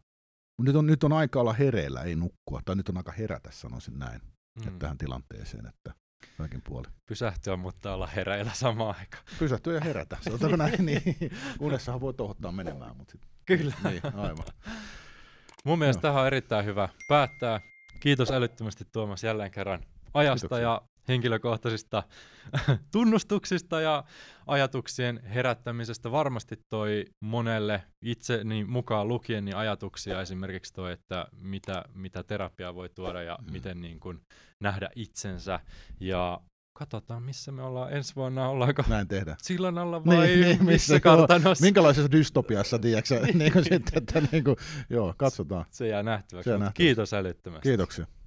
mutta nyt on, nyt on aika olla hereillä, ei nukkua. Tai nyt on aika herätä, sanoisin näin, mm. että tähän tilanteeseen, että kaikin puoli. Pysähtyä, mutta olla hereillä samaan aikaan. Pysähtyä ja herätä, sanotaanko näin. Niin. Unessahan voi tohottaa menemään, mutta sit... Kyllä. Niin, aivan. Mun mielestä no. tähän on erittäin hyvä päättää. Kiitos älyttömästi Tuomas jälleen kerran ajasta Kiitoksia. ja henkilökohtaisista tunnustuksista ja ajatuksien herättämisestä. Varmasti toi monelle itse niin mukaan lukien niin ajatuksia esimerkiksi toi, että mitä, mitä terapia voi tuoda ja mm. miten niin kun nähdä itsensä. Ja Katsotaan, missä me ollaan ensi vuonna. Ollaanko Näin tehdä sillan alla niin, vai niin, niin, missä kartanossa? Minkälaisessa dystopiassa, tiedätkö niin sitten, että niin kuin, joo, katsotaan. Se jää nähtäväksi. Se jää nähtäväksi. Kiitos älyttömästi. Kiitoksia.